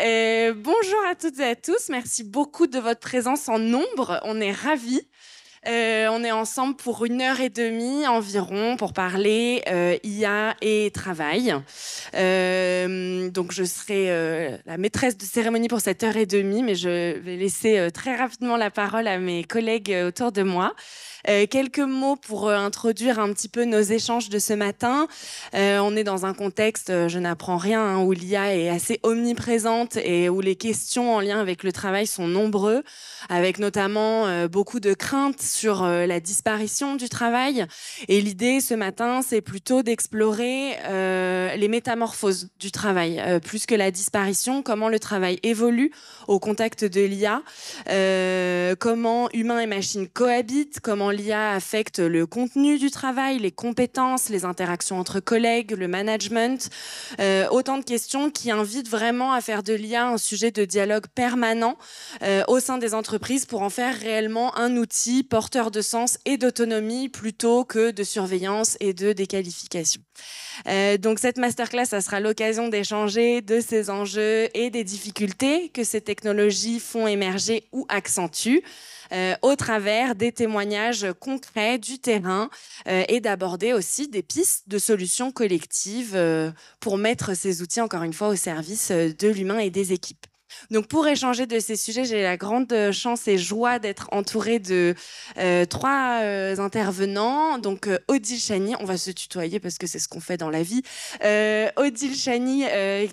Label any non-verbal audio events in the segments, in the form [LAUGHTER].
Euh, bonjour à toutes et à tous. Merci beaucoup de votre présence en nombre. On est ravis. Euh, on est ensemble pour une heure et demie environ pour parler euh, IA et travail. donc je serai la maîtresse de cérémonie pour cette heure et demie, mais je vais laisser très rapidement la parole à mes collègues autour de moi. Euh, quelques mots pour euh, introduire un petit peu nos échanges de ce matin. Euh, on est dans un contexte, je n'apprends rien, hein, où l'IA est assez omniprésente et où les questions en lien avec le travail sont nombreux, avec notamment beaucoup de craintes sur la disparition du travail. Et l'idée ce matin, c'est plutôt d'explorer les métamorphoses du travail, plus que la disparition, comment le travail évolue au contact de l'IA, comment humains et machines cohabitent, comment l'IA affecte le contenu du travail, les compétences, les interactions entre collègues, le management. Euh, autant de questions qui invitent vraiment à faire de l'IA un sujet de dialogue permanent euh, au sein des entreprises pour en faire réellement un outil porteur de sens et d'autonomie plutôt que de surveillance et de déqualification. Euh, donc cette masterclass, ça sera l'occasion d'échanger de ces enjeux et des difficultés que ces technologies font émerger ou accentuent. Euh, au travers des témoignages concrets du terrain euh, et d'aborder aussi des pistes de solutions collectives euh, pour mettre ces outils, encore une fois, au service de l'humain et des équipes. Donc pour échanger de ces sujets, j'ai la grande euh, chance et joie d'être entourée de euh, trois euh, intervenants. Donc Odile Chani, on va se tutoyer parce que c'est ce qu'on fait dans la vie. Odile Chani,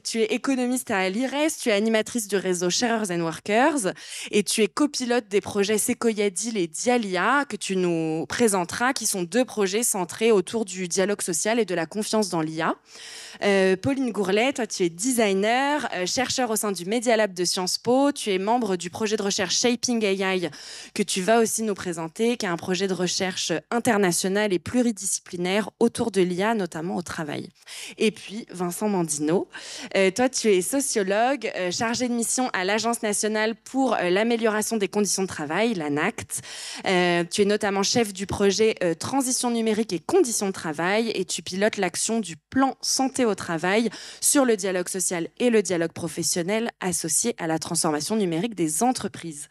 tu es économiste à l'IRES, tu es animatrice du réseau Sharers and Workers et tu es copilote des projets Sequoia et Dialia que tu nous présenteras, qui sont deux projets centrés autour du dialogue social et de la confiance dans l'IA. Pauline Gourlet, toi tu es designer, chercheur au sein du Media Lab de Sciences Po, tu es membre du projet de recherche Shaping AI que tu vas aussi nous présenter, qui est un projet de recherche international et pluridisciplinaire autour de l'IA, notamment au travail. Et puis Vincent Mandino, euh, toi tu es sociologue, euh, chargé de mission à l'Agence nationale pour euh, l'amélioration des conditions de travail, l'ANACT. tu es notamment chef du projet Transition numérique et conditions de travail et tu pilotes l'action du plan santé au travail sur le dialogue social et le dialogue professionnel associé à la transformation numérique des entreprises.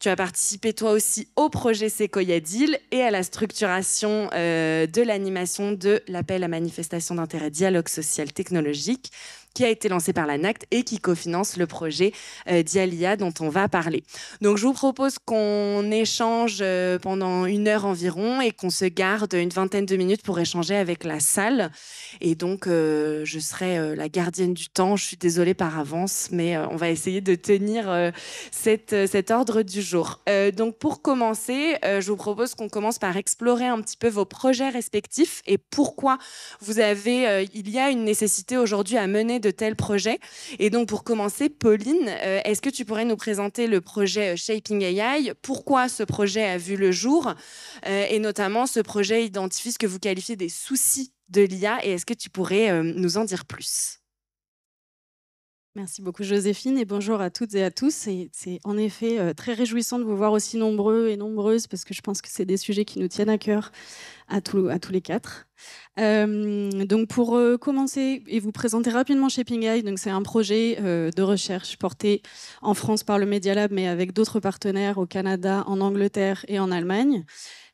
Tu as participé toi aussi au projet Sequoia Deal et à la structuration euh, de l'animation de l'appel à manifestation d'intérêt dialogue social technologique qui a été lancé par la NACT et qui cofinance le projet euh, d'IALIA dont on va parler. Donc je vous propose qu'on échange euh, pendant une heure environ et qu'on se garde une vingtaine de minutes pour échanger avec la salle. Et donc je serai la gardienne du temps, je suis désolée par avance, mais on va essayer de tenir cette, cet ordre du jour. Bonjour, euh, donc pour commencer, euh, je vous propose qu'on commence par explorer un petit peu vos projets respectifs et pourquoi vous avez, euh, il y a une nécessité aujourd'hui à mener de tels projets. Et donc pour commencer, Pauline, est-ce que tu pourrais nous présenter le projet Shaping AI Pourquoi ce projet a vu le jour Et notamment, ce projet identifie ce que vous qualifiez des soucis de l'IA. Et est-ce que tu pourrais nous en dire plus Merci beaucoup Joséphine et bonjour à toutes et à tous. C'est en effet euh, très réjouissant de vous voir aussi nombreux et nombreuses parce que je pense que c'est des sujets qui nous tiennent à cœur à, tous, à tous les quatre. Euh, donc pour euh, commencer et vous présenter rapidement Shaping Eye, donc c'est un projet de recherche porté en France par le Media Lab mais avec d'autres partenaires au Canada, en Angleterre et en Allemagne.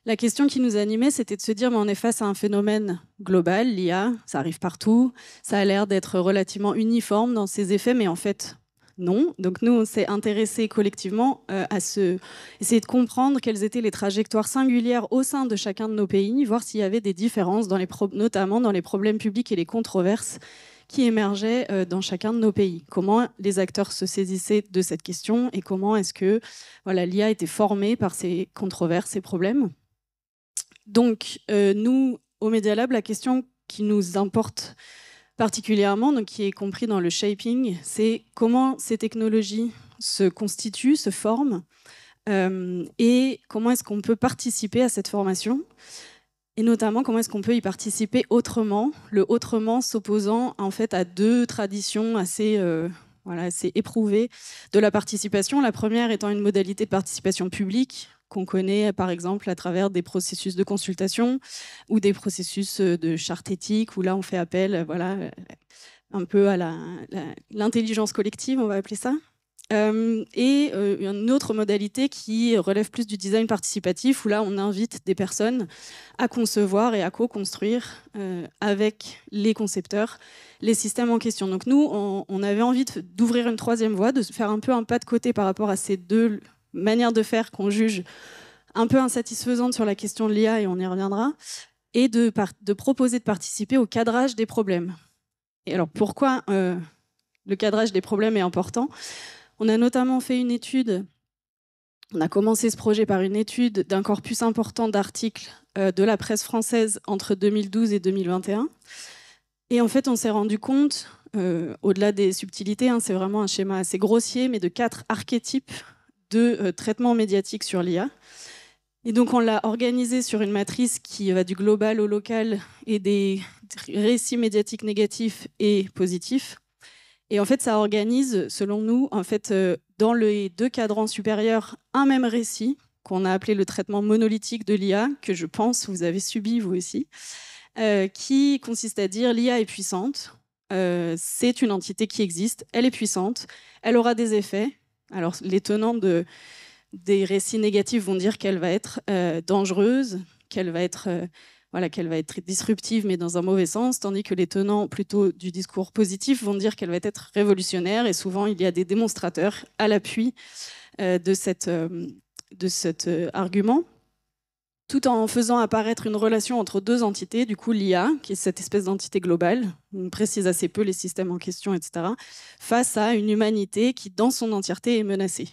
La question qui nous animait, c'était de se dire, mais on est face à un phénomène global, l'IA, ça arrive partout, ça a l'air d'être relativement uniforme dans ses effets, mais en fait, non. Donc nous, on s'est intéressés collectivement euh, à essayer de comprendre quelles étaient les trajectoires singulières au sein de chacun de nos pays, voir s'il y avait des différences, notamment dans les problèmes publics et les controverses qui émergeaient euh, dans chacun de nos pays. Comment les acteurs se saisissaient de cette question et comment est-ce que voilà l'IA était formée par ces controverses, et problèmes. Donc, euh, nous, au Media Lab, la question qui nous importe particulièrement, qui est compris dans le shaping, c'est comment ces technologies se constituent, se forment, euh, et comment est-ce qu'on peut participer à cette formation, et notamment comment est-ce qu'on peut y participer autrement, le autrement s'opposant en fait à deux traditions assez euh, éprouvées de la participation. La première étant une modalité de participation publique, qu'on connaît par exemple à travers des processus de consultation ou des processus euh, de charte éthique où là on fait appel euh, voilà, euh, un peu à l'intelligence collective, on va appeler ça. et une autre modalité qui relève plus du design participatif, où là on invite des personnes à concevoir et à co-construire avec les concepteurs les systèmes en question. Donc nous, on, on avait envie d'ouvrir une troisième voie, de faire un peu un pas de côté par rapport à ces deux manière de faire qu'on juge un peu insatisfaisante sur la question de l'IA, et on y reviendra, et de, proposer de participer au cadrage des problèmes. Et alors pourquoi euh, le cadrage des problèmes est important On a notamment fait une étude, on a commencé ce projet par une étude d'un corpus important d'articles euh, de la presse française entre 2012 et 2021. Et en fait, on s'est rendu compte, euh, au-delà des subtilités, hein, c'est vraiment un schéma assez grossier, mais de quatre archétypes de euh, traitement médiatique sur l'IA. Et donc on l'a organisé sur une matrice qui va du global au local et des récits médiatiques négatifs et positifs. Et en fait, ça organise, selon nous, en fait, euh, dans les deux cadrans supérieurs, un même récit qu'on a appelé le traitement monolithique de l'IA, que je pense vous avez subi vous aussi, euh, qui consiste à dire l'IA est puissante, c'est une entité qui existe, elle est puissante, elle aura des effets, alors les tenants des récits négatifs vont dire qu'elle va être euh, dangereuse, qu'elle va être euh, qu'elle va être disruptive mais dans un mauvais sens, tandis que les tenants plutôt du discours positif vont dire qu'elle va être révolutionnaire et souvent il y a des démonstrateurs à l'appui euh, de cet argument tout en faisant apparaître une relation entre deux entités, du coup l'IA, qui est cette espèce d'entité globale, on précise assez peu les systèmes en question, etc., face à une humanité qui, dans son entièreté, est menacée.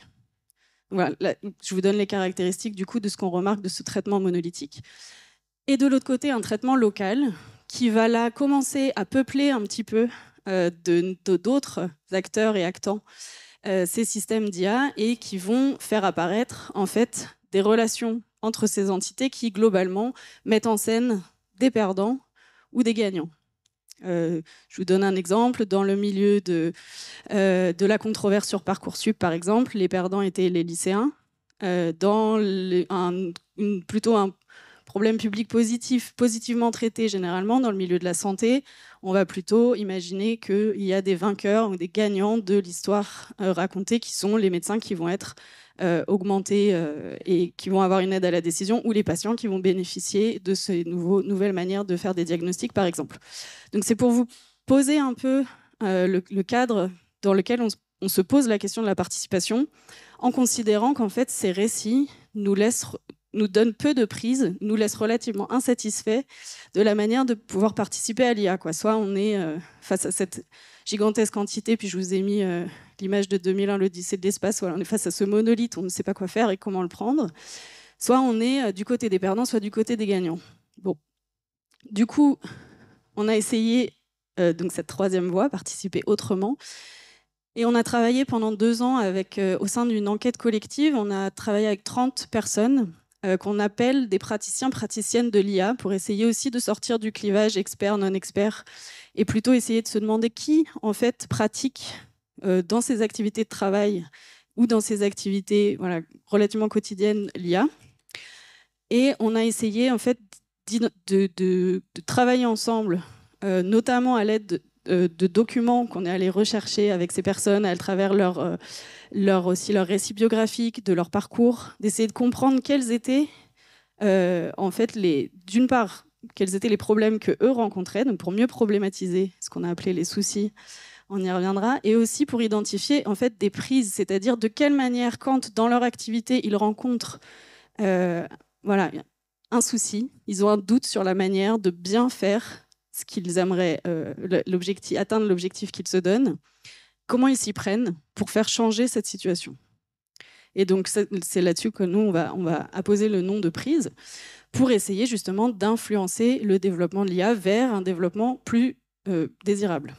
Voilà, je vous donne les caractéristiques du coup de ce qu'on remarque de ce traitement monolithique. Et de l'autre côté, un traitement local qui va là commencer à peupler un petit peu euh, d'autres acteurs et actants euh, ces systèmes d'IA et qui vont faire apparaître en fait des relations entre ces entités qui, globalement, mettent en scène des perdants ou des gagnants. Euh, je vous donne un exemple. Dans le milieu euh, de, la controverse sur Parcoursup, par exemple, les perdants étaient les lycéens. Euh, dans plutôt un problème public positif, positivement traité généralement dans le milieu de la santé, on va plutôt imaginer qu'il y a des vainqueurs ou des gagnants de l'histoire euh, racontée qui sont les médecins qui vont être euh, augmentés euh, et qui vont avoir une aide à la décision ou les patients qui vont bénéficier de ces nouvelles manières de faire des diagnostics, par exemple. Donc c'est pour vous poser un peu le, cadre dans lequel on, se pose la question de la participation en considérant qu'en fait ces récits nous laissent nous donne peu de prise, nous laisse relativement insatisfaits de la manière de pouvoir participer à l'IA. Soit on est euh, face à cette gigantesque entité, puis je vous ai mis euh, l'image de 2001, l'Odyssée de l'espace, soit on est face à ce monolithe, on ne sait pas quoi faire et comment le prendre, soit on est euh, du côté des perdants, soit du côté des gagnants. Bon. Du coup, on a essayé donc cette troisième voie, participer autrement. Et on a travaillé pendant deux ans avec, au sein d'une enquête collective, on a travaillé avec 30 personnes euh, qu'on appelle des praticiens, praticiennes de l'IA, pour essayer aussi de sortir du clivage expert, non-expert, et plutôt essayer de se demander qui, en fait, pratique euh, dans ses activités de travail ou dans ses activités voilà, relativement quotidiennes l'IA. Et on a essayé, en fait, de, travailler ensemble, euh, notamment à l'aide de de, documents qu'on est allé rechercher avec ces personnes à travers leur, euh, leur, aussi leur récit biographique, de leur parcours, d'essayer de comprendre quels étaient, euh, en fait, les, d'une part, quels étaient les problèmes que eux rencontraient, donc pour mieux problématiser ce qu'on a appelé les soucis, on y reviendra, et aussi pour identifier en fait des prises, c'est-à-dire de quelle manière, quand dans leur activité ils rencontrent euh, voilà un souci, ils ont un doute sur la manière de bien faire ce qu'ils aimeraient, euh, atteindre l'objectif qu'ils se donnent, comment ils s'y prennent pour faire changer cette situation. Et donc c'est là-dessus que nous, on va, on va apposer le nom de prise pour essayer justement d'influencer le développement de l'IA vers un développement plus euh, désirable.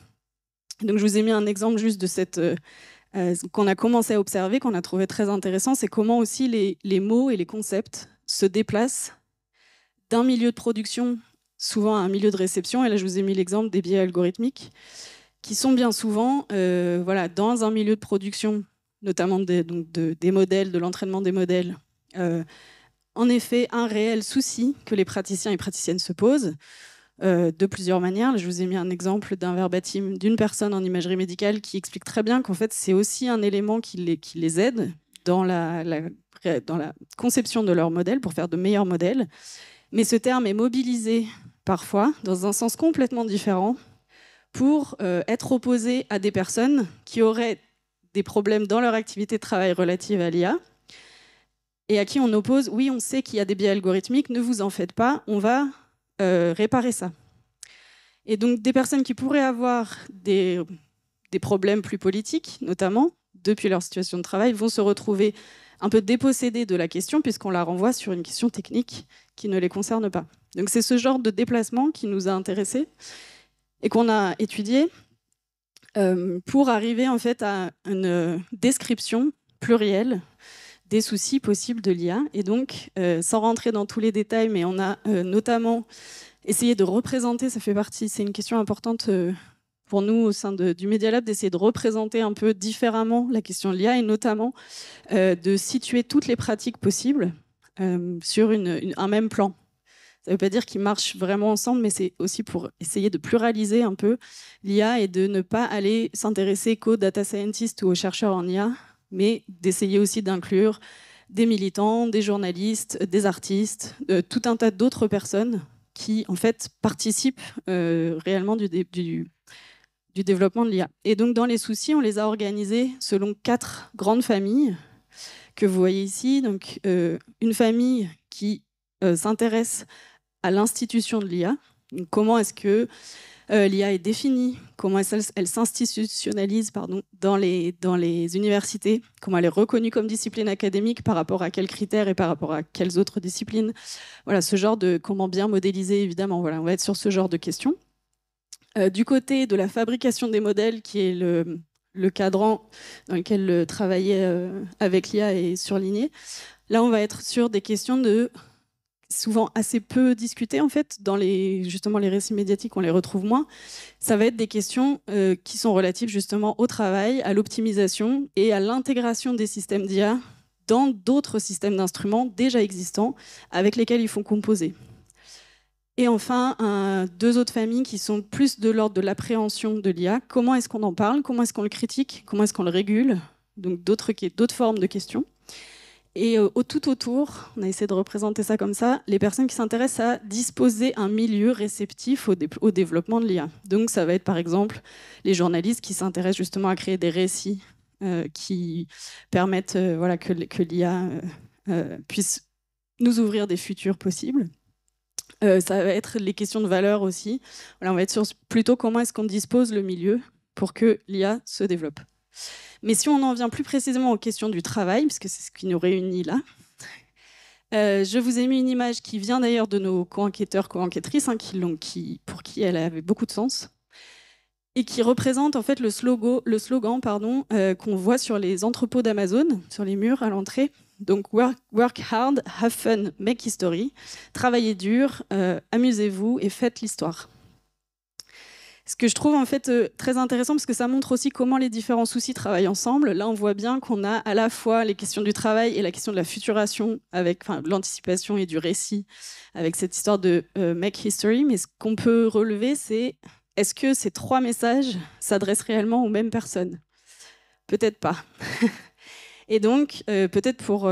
Donc je vous ai mis un exemple juste de cette... Euh, qu'on a commencé à observer, qu'on a trouvé très intéressant, c'est comment aussi les mots et les concepts se déplacent d'un milieu de production souvent à un milieu de réception. Et là, je vous ai mis l'exemple des biais algorithmiques, qui sont bien souvent euh, voilà, dans un milieu de production, notamment des, de, modèles, de l'entraînement des modèles. Euh, en effet, un réel souci que les praticiens et praticiennes se posent euh, de plusieurs manières. je vous ai mis un exemple d'un verbatim d'une personne en imagerie médicale qui explique très bien qu'en fait, c'est aussi un élément qui les, qui les aide dans la, dans la conception de leur modèle pour faire de meilleurs modèles. Mais ce terme est mobilisé parfois, dans un sens complètement différent, pour euh, être opposé à des personnes qui auraient des problèmes dans leur activité de travail relative à l'IA et à qui on oppose oui, on sait qu'il y a des biais algorithmiques, ne vous en faites pas, on va euh, réparer ça. Et donc des personnes qui pourraient avoir des, des problèmes plus politiques, notamment depuis leur situation de travail, vont se retrouver un peu dépossédées de la question puisqu'on la renvoie sur une question technique qui ne les concerne pas. Donc c'est ce genre de déplacement qui nous a intéressés et qu'on a étudié euh, pour arriver en fait à une euh, description plurielle des soucis possibles de l'IA. Et donc, euh, sans rentrer dans tous les détails, mais on a notamment essayé de représenter, ça fait partie, c'est une question importante pour nous au sein du Media Lab d'essayer de représenter un peu différemment la question de l'IA et notamment de situer toutes les pratiques possibles sur un même plan. Ça ne veut pas dire qu'ils marchent vraiment ensemble, mais c'est aussi pour essayer de pluraliser un peu l'IA et de ne pas aller s'intéresser qu'aux data scientists ou aux chercheurs en IA, mais d'essayer aussi d'inclure des militants, des journalistes, des artistes, euh, tout un tas d'autres personnes qui, en fait, participent euh, réellement du, du développement de l'IA. Et donc, dans les soucis, on les a organisés selon quatre grandes familles que vous voyez ici. Donc, euh, une famille qui s'intéresse à l'institution de l'IA. Comment est-ce que euh, l'IA est définie, comment elle, elle s'institutionnalise pardon, dans, les, dans les universités, comment elle est reconnue comme discipline académique par rapport à quels critères et par rapport à quelles autres disciplines. Voilà, ce genre de comment bien modéliser, évidemment. Voilà, on va être sur ce genre de questions. Euh, du côté de la fabrication des modèles, qui est le, cadran dans lequel euh, travailler avec l'IA est surligné, là, on va être sur des questions de souvent assez peu discutées en fait dans les justement les récits médiatiques on les retrouve moins ça va être des questions euh, qui sont relatives justement au travail à l'optimisation et à l'intégration des systèmes d'IA dans d'autres systèmes d'instruments déjà existants avec lesquels ils font composer et enfin, deux autres familles qui sont plus de l'ordre de l'appréhension de l'IA. Comment est-ce qu'on en parle Comment est-ce qu'on le critique Comment est-ce qu'on le régule Donc d'autres formes de questions. Et euh, tout autour, on a essayé de représenter ça comme ça, les personnes qui s'intéressent à disposer un milieu réceptif au, développement de l'IA. Donc ça va être par exemple les journalistes qui s'intéressent justement à créer des récits euh, qui permettent euh, voilà, que, l'IA puisse nous ouvrir des futurs possibles. ça va être les questions de valeur aussi. on va être sur plutôt comment est-ce qu'on dispose le milieu pour que l'IA se développe. Mais si on en vient plus précisément aux questions du travail, puisque c'est ce qui nous réunit là, euh, je vous ai mis une image qui vient d'ailleurs de nos co-enquêteurs, co-enquêtrices, hein, qui, pour qui elle avait beaucoup de sens, et qui représente en fait le, le slogan euh, qu'on voit sur les entrepôts d'Amazon, sur les murs à l'entrée. Donc work, hard, have fun, make history. Travaillez dur, euh, amusez-vous et faites l'histoire. Ce que je trouve en fait euh, très intéressant parce que ça montre aussi comment les différents soucis travaillent ensemble. Là, on voit bien qu'on a à la fois les questions du travail et la question de la futuration avec l'anticipation et du récit avec cette histoire de euh, make history. Mais ce qu'on peut relever, c'est est-ce que ces trois messages s'adressent réellement aux mêmes personnes Peut-être pas. [LAUGHS] et donc, euh, peut-être pour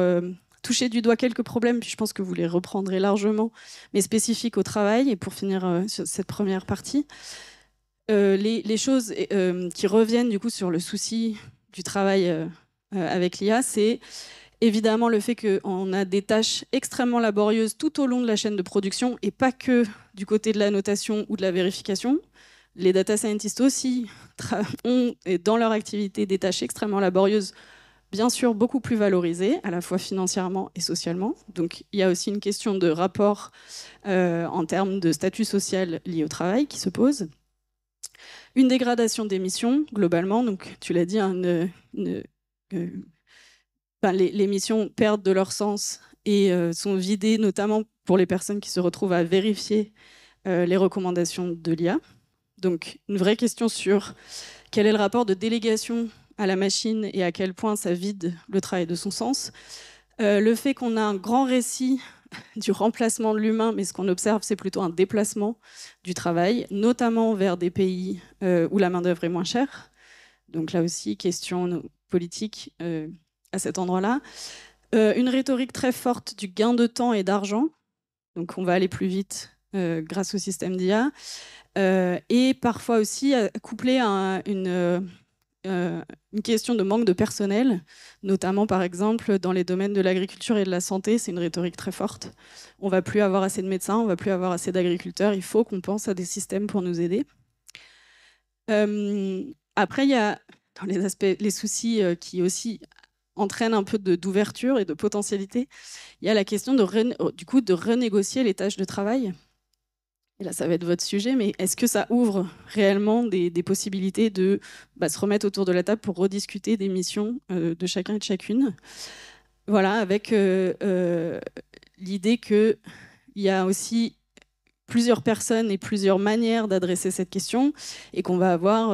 toucher du doigt quelques problèmes, puis je pense que vous les reprendrez largement, mais spécifiques au travail, et pour finir sur cette première partie, euh, les, choses euh, qui reviennent du coup sur le souci du travail euh, avec l'IA, c'est évidemment le fait qu'on a des tâches extrêmement laborieuses tout au long de la chaîne de production et pas que du côté de la notation ou de la vérification. Les data scientists aussi ont dans leur activité des tâches extrêmement laborieuses, bien sûr beaucoup plus valorisées, à la fois financièrement et socialement. Donc il y a aussi une question de rapport en termes de statut social lié au travail qui se pose une dégradation des missions, globalement, donc tu l'as dit, hein, euh, les, missions perdent de leur sens et euh, sont vidées, notamment pour les personnes qui se retrouvent à vérifier euh, les recommandations de l'IA. Donc une vraie question sur quel est le rapport de délégation à la machine et à quel point ça vide le travail de son sens. le fait qu'on a un grand récit du remplacement de l'humain, mais ce qu'on observe, c'est plutôt un déplacement du travail, notamment vers des pays euh, où la main-d'œuvre est moins chère. Donc là aussi, question politique euh, à cet endroit-là. Euh, une rhétorique très forte du gain de temps et d'argent. Donc on va aller plus vite grâce au système d'IA. et parfois aussi couplé à une euh, une question de manque de personnel, notamment par exemple dans les domaines de l'agriculture et de la santé, c'est une rhétorique très forte. On ne va plus avoir assez de médecins, on ne va plus avoir assez d'agriculteurs, il faut qu'on pense à des systèmes pour nous aider. Euh, après, il y a dans les aspects, les soucis euh, qui aussi entraînent un peu d'ouverture et de potentialité, il y a la question du coup de renégocier les tâches de travail et là ça va être votre sujet, mais est-ce que ça ouvre réellement des, possibilités de bah, se remettre autour de la table pour rediscuter des missions euh, de chacun et de chacune Voilà, avec euh, euh, l'idée qu'il y a aussi plusieurs personnes et plusieurs manières d'adresser cette question et qu'on va avoir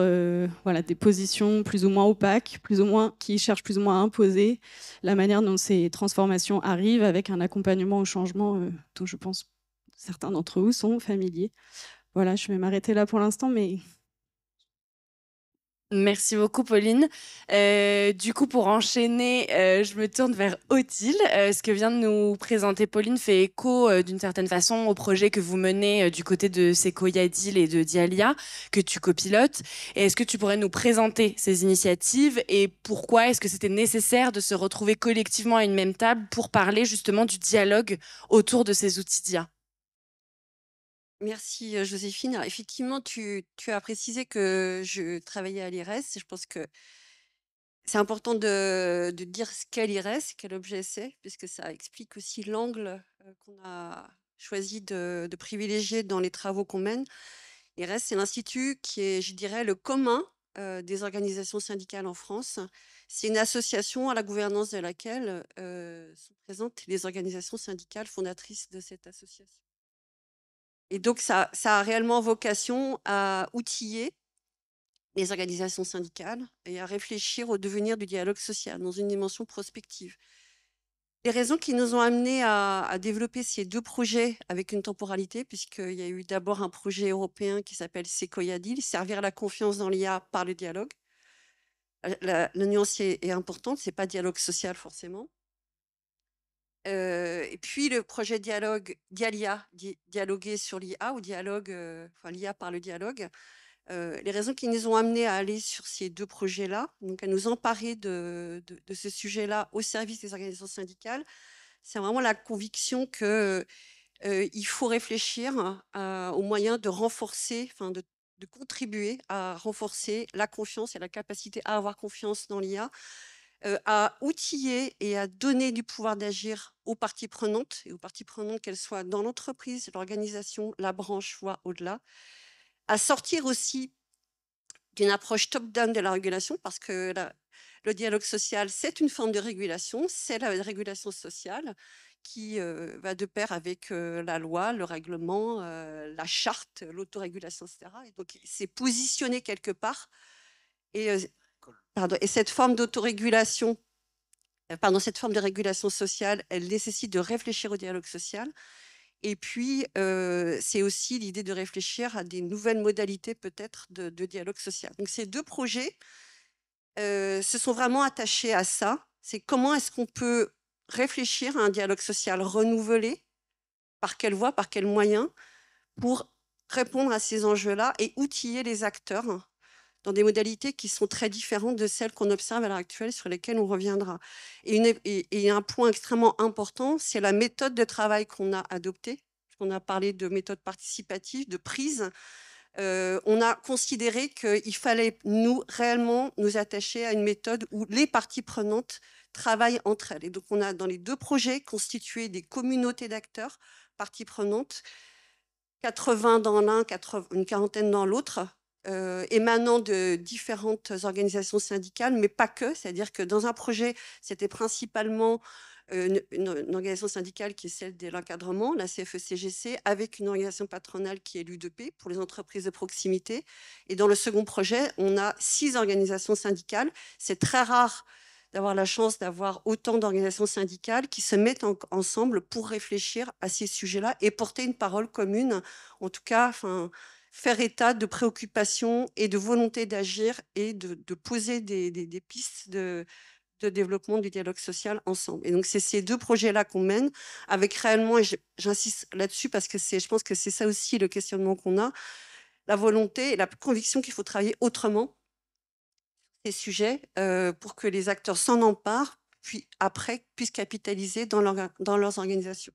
voilà, des positions plus ou moins opaques, plus ou moins, qui cherchent plus ou moins à imposer la manière dont ces transformations arrivent avec un accompagnement au changement dont je pense certains d'entre vous sont familiers. Voilà, je vais m'arrêter là pour l'instant, mais Merci beaucoup, Pauline. Euh, du coup, pour enchaîner, euh, je me tourne vers Otil euh, ce que vient de nous présenter Pauline fait écho d'une certaine façon au projet que vous menez du côté de Sequoia Deal et de Dialia, que tu copilotes. Est-ce que tu pourrais nous présenter ces initiatives et pourquoi est-ce que c'était nécessaire de se retrouver collectivement à une même table pour parler justement du dialogue autour de ces outils DIA Merci Joséphine. Effectivement, tu, as précisé que je travaillais à l'IRES. Je pense que c'est important de, dire ce qu'est l'IRES, quel objet c'est, puisque ça explique aussi l'angle qu'on a choisi de, privilégier dans les travaux qu'on mène. L'IRES, c'est l'institut qui est, je dirais, le commun des organisations syndicales en France. C'est une association à la gouvernance de laquelle sont présentes les organisations syndicales fondatrices de cette association. Et donc, ça, ça a réellement vocation à outiller les organisations syndicales et à réfléchir au devenir du dialogue social dans une dimension prospective. Les raisons qui nous ont amenés à, développer ces deux projets avec une temporalité, puisqu'il y a eu d'abord un projet européen qui s'appelle Sequoia Deal, servir la confiance dans l'IA par le dialogue. Le nuancier est, important, ce n'est pas dialogue social forcément et puis le projet dialogue Dialia, dialoguer sur l'IA ou dialogue, enfin l'IA par le dialogue. les raisons qui nous ont amenés à aller sur ces deux projets-là, donc à nous emparer de, ce sujet-là au service des organisations syndicales, c'est vraiment la conviction qu'il faut réfléchir au aux moyens de renforcer, enfin de, de contribuer à renforcer la confiance et la capacité à avoir confiance dans l'IA à outiller et à donner du pouvoir d'agir aux parties prenantes, et aux parties prenantes qu'elles soient dans l'entreprise, l'organisation, la branche, voire au-delà, à sortir aussi d'une approche top-down de la régulation, parce que le dialogue social, c'est une forme de régulation, c'est la régulation sociale qui va de pair avec la loi, le règlement, la charte, l'autorégulation, etc. donc, c'est positionné quelque part et et cette forme d'autorégulation, euh, pardon, cette forme de régulation sociale, elle nécessite de réfléchir au dialogue social. Et puis, euh, c'est aussi l'idée de réfléchir à des nouvelles modalités peut-être de, dialogue social. Donc, ces deux projets euh, se sont vraiment attachés à ça. C'est comment est-ce qu'on peut réfléchir à un dialogue social renouvelé, par quelle voie, par quels moyens, pour répondre à ces enjeux-là et outiller les acteurs dans des modalités qui sont très différentes de celles qu'on observe à l'heure actuelle, sur lesquelles on reviendra. Et, et, un point extrêmement important, c'est la méthode de travail qu'on a adoptée. On a parlé de méthode participative, de prise. Euh, on a considéré qu'il fallait nous réellement nous attacher à une méthode où les parties prenantes travaillent entre elles. Et donc on a dans les deux projets constitué des communautés d'acteurs, parties prenantes, 80 dans l'un, une quarantaine dans l'autre, euh, émanant de différentes organisations syndicales, mais pas que. C'est-à-dire que dans un projet, c'était principalement euh, une, organisation syndicale qui est celle de l'encadrement, la CFECGC, e avec une organisation patronale qui est l'UDP pour les entreprises de proximité. Et dans le second projet, on a six organisations syndicales. C'est très rare d'avoir la chance d'avoir autant d'organisations syndicales qui se mettent ensemble pour réfléchir à ces sujets-là et porter une parole commune. En tout cas, enfin, faire état de préoccupations et de volonté d'agir et de, poser des, pistes de, de, développement du dialogue social ensemble. Et donc, c'est ces deux projets-là qu'on mène avec réellement, et j'insiste là-dessus parce que je pense que c'est ça aussi le questionnement qu'on a, la volonté et la conviction qu'il faut travailler autrement ces sujets euh, pour que les acteurs s'en emparent, puis après puissent capitaliser dans, dans leurs organisations.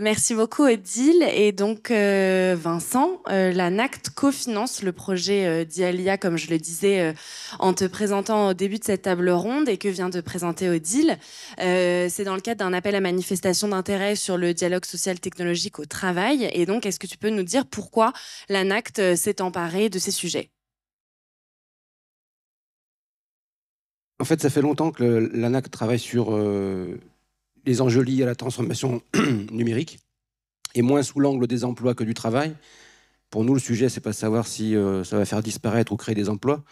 Merci beaucoup Odile. Et donc euh, Vincent, euh, la NACT cofinance le projet euh, d'IALIA, comme je le disais en te présentant au début de cette table ronde et que vient de présenter Odile. C'est dans le cadre d'un appel à manifestation d'intérêt sur le dialogue social technologique au travail. Et donc, est-ce que tu peux nous dire pourquoi la NACT s'est emparée de ces sujets En fait, ça fait longtemps que la l'ANACT travaille sur les enjeux liés à la transformation [CLEARS THROAT] numérique, et moins sous l'angle des emplois que du travail. Pour nous, le sujet, c'est pas de savoir si euh, ça va faire disparaître ou créer des emplois,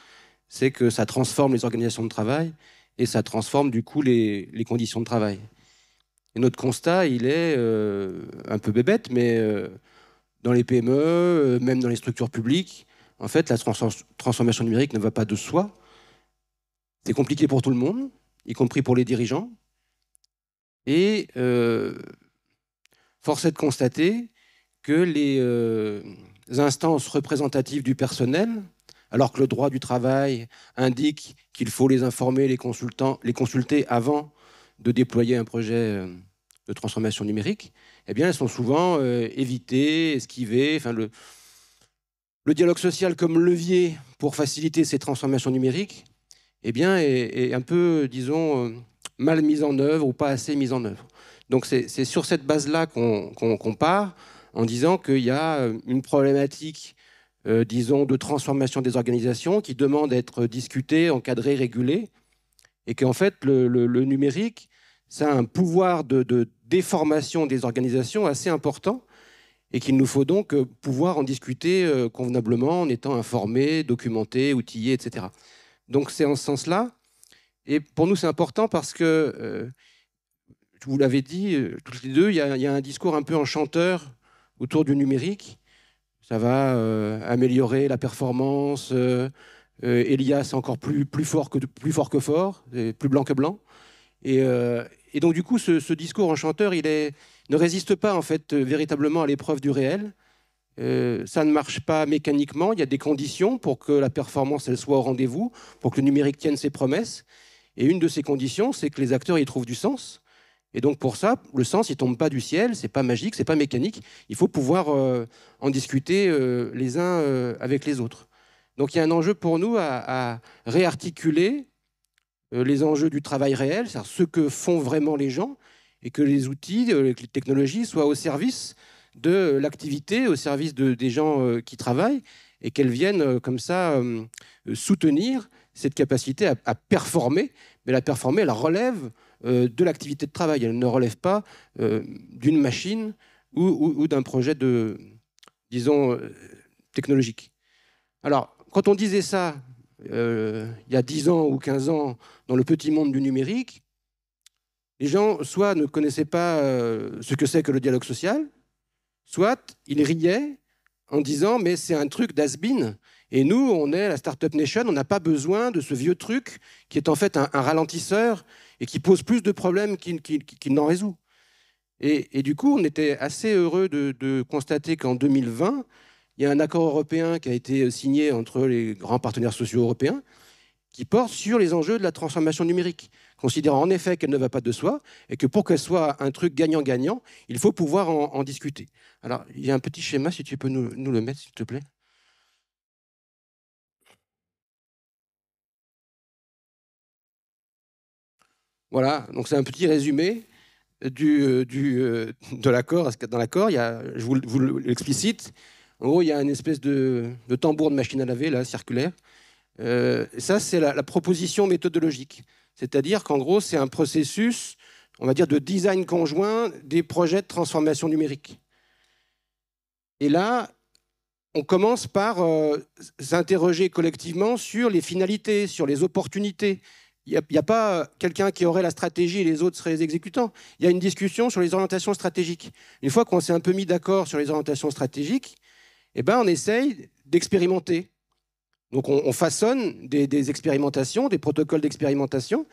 c'est que ça transforme les organisations de travail et ça transforme du coup les, conditions de travail. Et notre constat, il est euh, un peu bébête, mais euh, dans les PME, même dans les structures publiques, en fait, la transformation numérique ne va pas de soi. C'est compliqué pour tout le monde, y compris pour les dirigeants, et euh, force est de constater que les euh, instances représentatives du personnel, alors que le droit du travail indique qu'il faut les informer, les, consulter avant de déployer un projet euh, de transformation numérique, eh bien, elles sont souvent évitées, esquivées. Enfin, le, dialogue social comme levier pour faciliter ces transformations numériques eh bien, est un peu, disons, mal mise en œuvre ou pas assez mise en œuvre. Donc c'est sur cette base-là qu'on part en disant qu'il y a euh, une problématique, euh, disons, de transformation des organisations qui demande d'être discutée, encadrée, régulée, et qu'en fait le, numérique, ça a un pouvoir de, de déformation des organisations assez important et qu'il nous faut donc euh, pouvoir en discuter convenablement en étant informé, documenté, outillé, etc. Donc c'est en ce sens-là et pour nous, c'est important parce que, euh, vous l'avez dit, euh, tous les deux, il y, a un discours un peu enchanteur autour du numérique. Ça va euh, améliorer la performance. Elias encore plus, fort que, plus fort que fort, plus blanc que blanc. Et, donc, du coup, ce, discours enchanteur, il ne résiste pas, en fait, véritablement à l'épreuve du réel. ça ne marche pas mécaniquement. Il y a des conditions pour que la performance elle soit au rendez-vous, pour que le numérique tienne ses promesses. Et une de ces conditions, c'est que les acteurs y trouvent du sens. Et donc pour ça, le sens, il tombe pas du ciel, c'est pas magique, c'est pas mécanique. Il faut pouvoir euh, en discuter euh, les uns euh, avec les autres. Donc il y a un enjeu pour nous à, réarticuler les enjeux du travail réel, c'est-à-dire ce que font vraiment les gens, et que les outils, les technologies soient au service de l'activité, au service des gens qui travaillent, et qu'elles viennent comme ça soutenir cette capacité à, performer, mais la performer, elle relève euh, de l'activité de travail, elle ne relève pas euh, d'une machine ou, d'un projet de, disons, euh, technologique. Alors, quand on disait ça il y a 10 ans ou 15 ans dans le petit monde du numérique, les gens soit ne connaissaient pas ce que c'est que le dialogue social, soit ils riaient en disant mais c'est un truc d'asbin et nous, on est la Startup Nation, on n'a pas besoin de ce vieux truc qui est en fait un, ralentisseur et qui pose plus de problèmes qu'il n'en résout. Et, du coup, on était assez heureux de, constater qu'en 2020, il y a un accord européen qui a été signé entre les grands partenaires sociaux européens qui porte sur les enjeux de la transformation numérique, considérant en effet qu'elle ne va pas de soi et que pour qu'elle soit un truc gagnant-gagnant, il faut pouvoir en, discuter. Alors, il y a un petit schéma, si tu peux nous le mettre, s'il te plaît. Voilà, donc c'est un petit résumé euh, euh, de l'accord. Dans l'accord, je vous, l'explicite, en gros, il y a une espèce de, tambour de machine à laver, là, circulaire. Euh, ça, c'est la, proposition méthodologique. C'est-à-dire qu'en gros, c'est un processus, on va dire, de design conjoint des projets de transformation numérique. Et là, on commence par s'interroger collectivement sur les finalités, sur les opportunités, il n'y a, pas euh, quelqu'un qui aurait la stratégie et les autres seraient les exécutants. Il y a une discussion sur les orientations stratégiques. Une fois qu'on s'est un peu mis d'accord sur les orientations stratégiques, eh ben on essaye d'expérimenter. Donc on, façonne des, expérimentations, des protocoles d'expérimentation,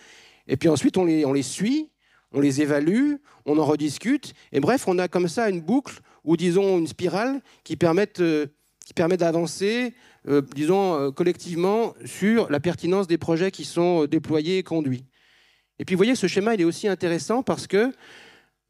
et puis ensuite on les, suit, on les évalue, on en rediscute, et bref, on a comme ça une boucle ou disons une spirale qui permette... Euh, qui permet d'avancer, euh, disons, euh, collectivement sur la pertinence des projets qui sont euh, déployés et conduits. Et puis, vous voyez, ce schéma, il est aussi intéressant parce que,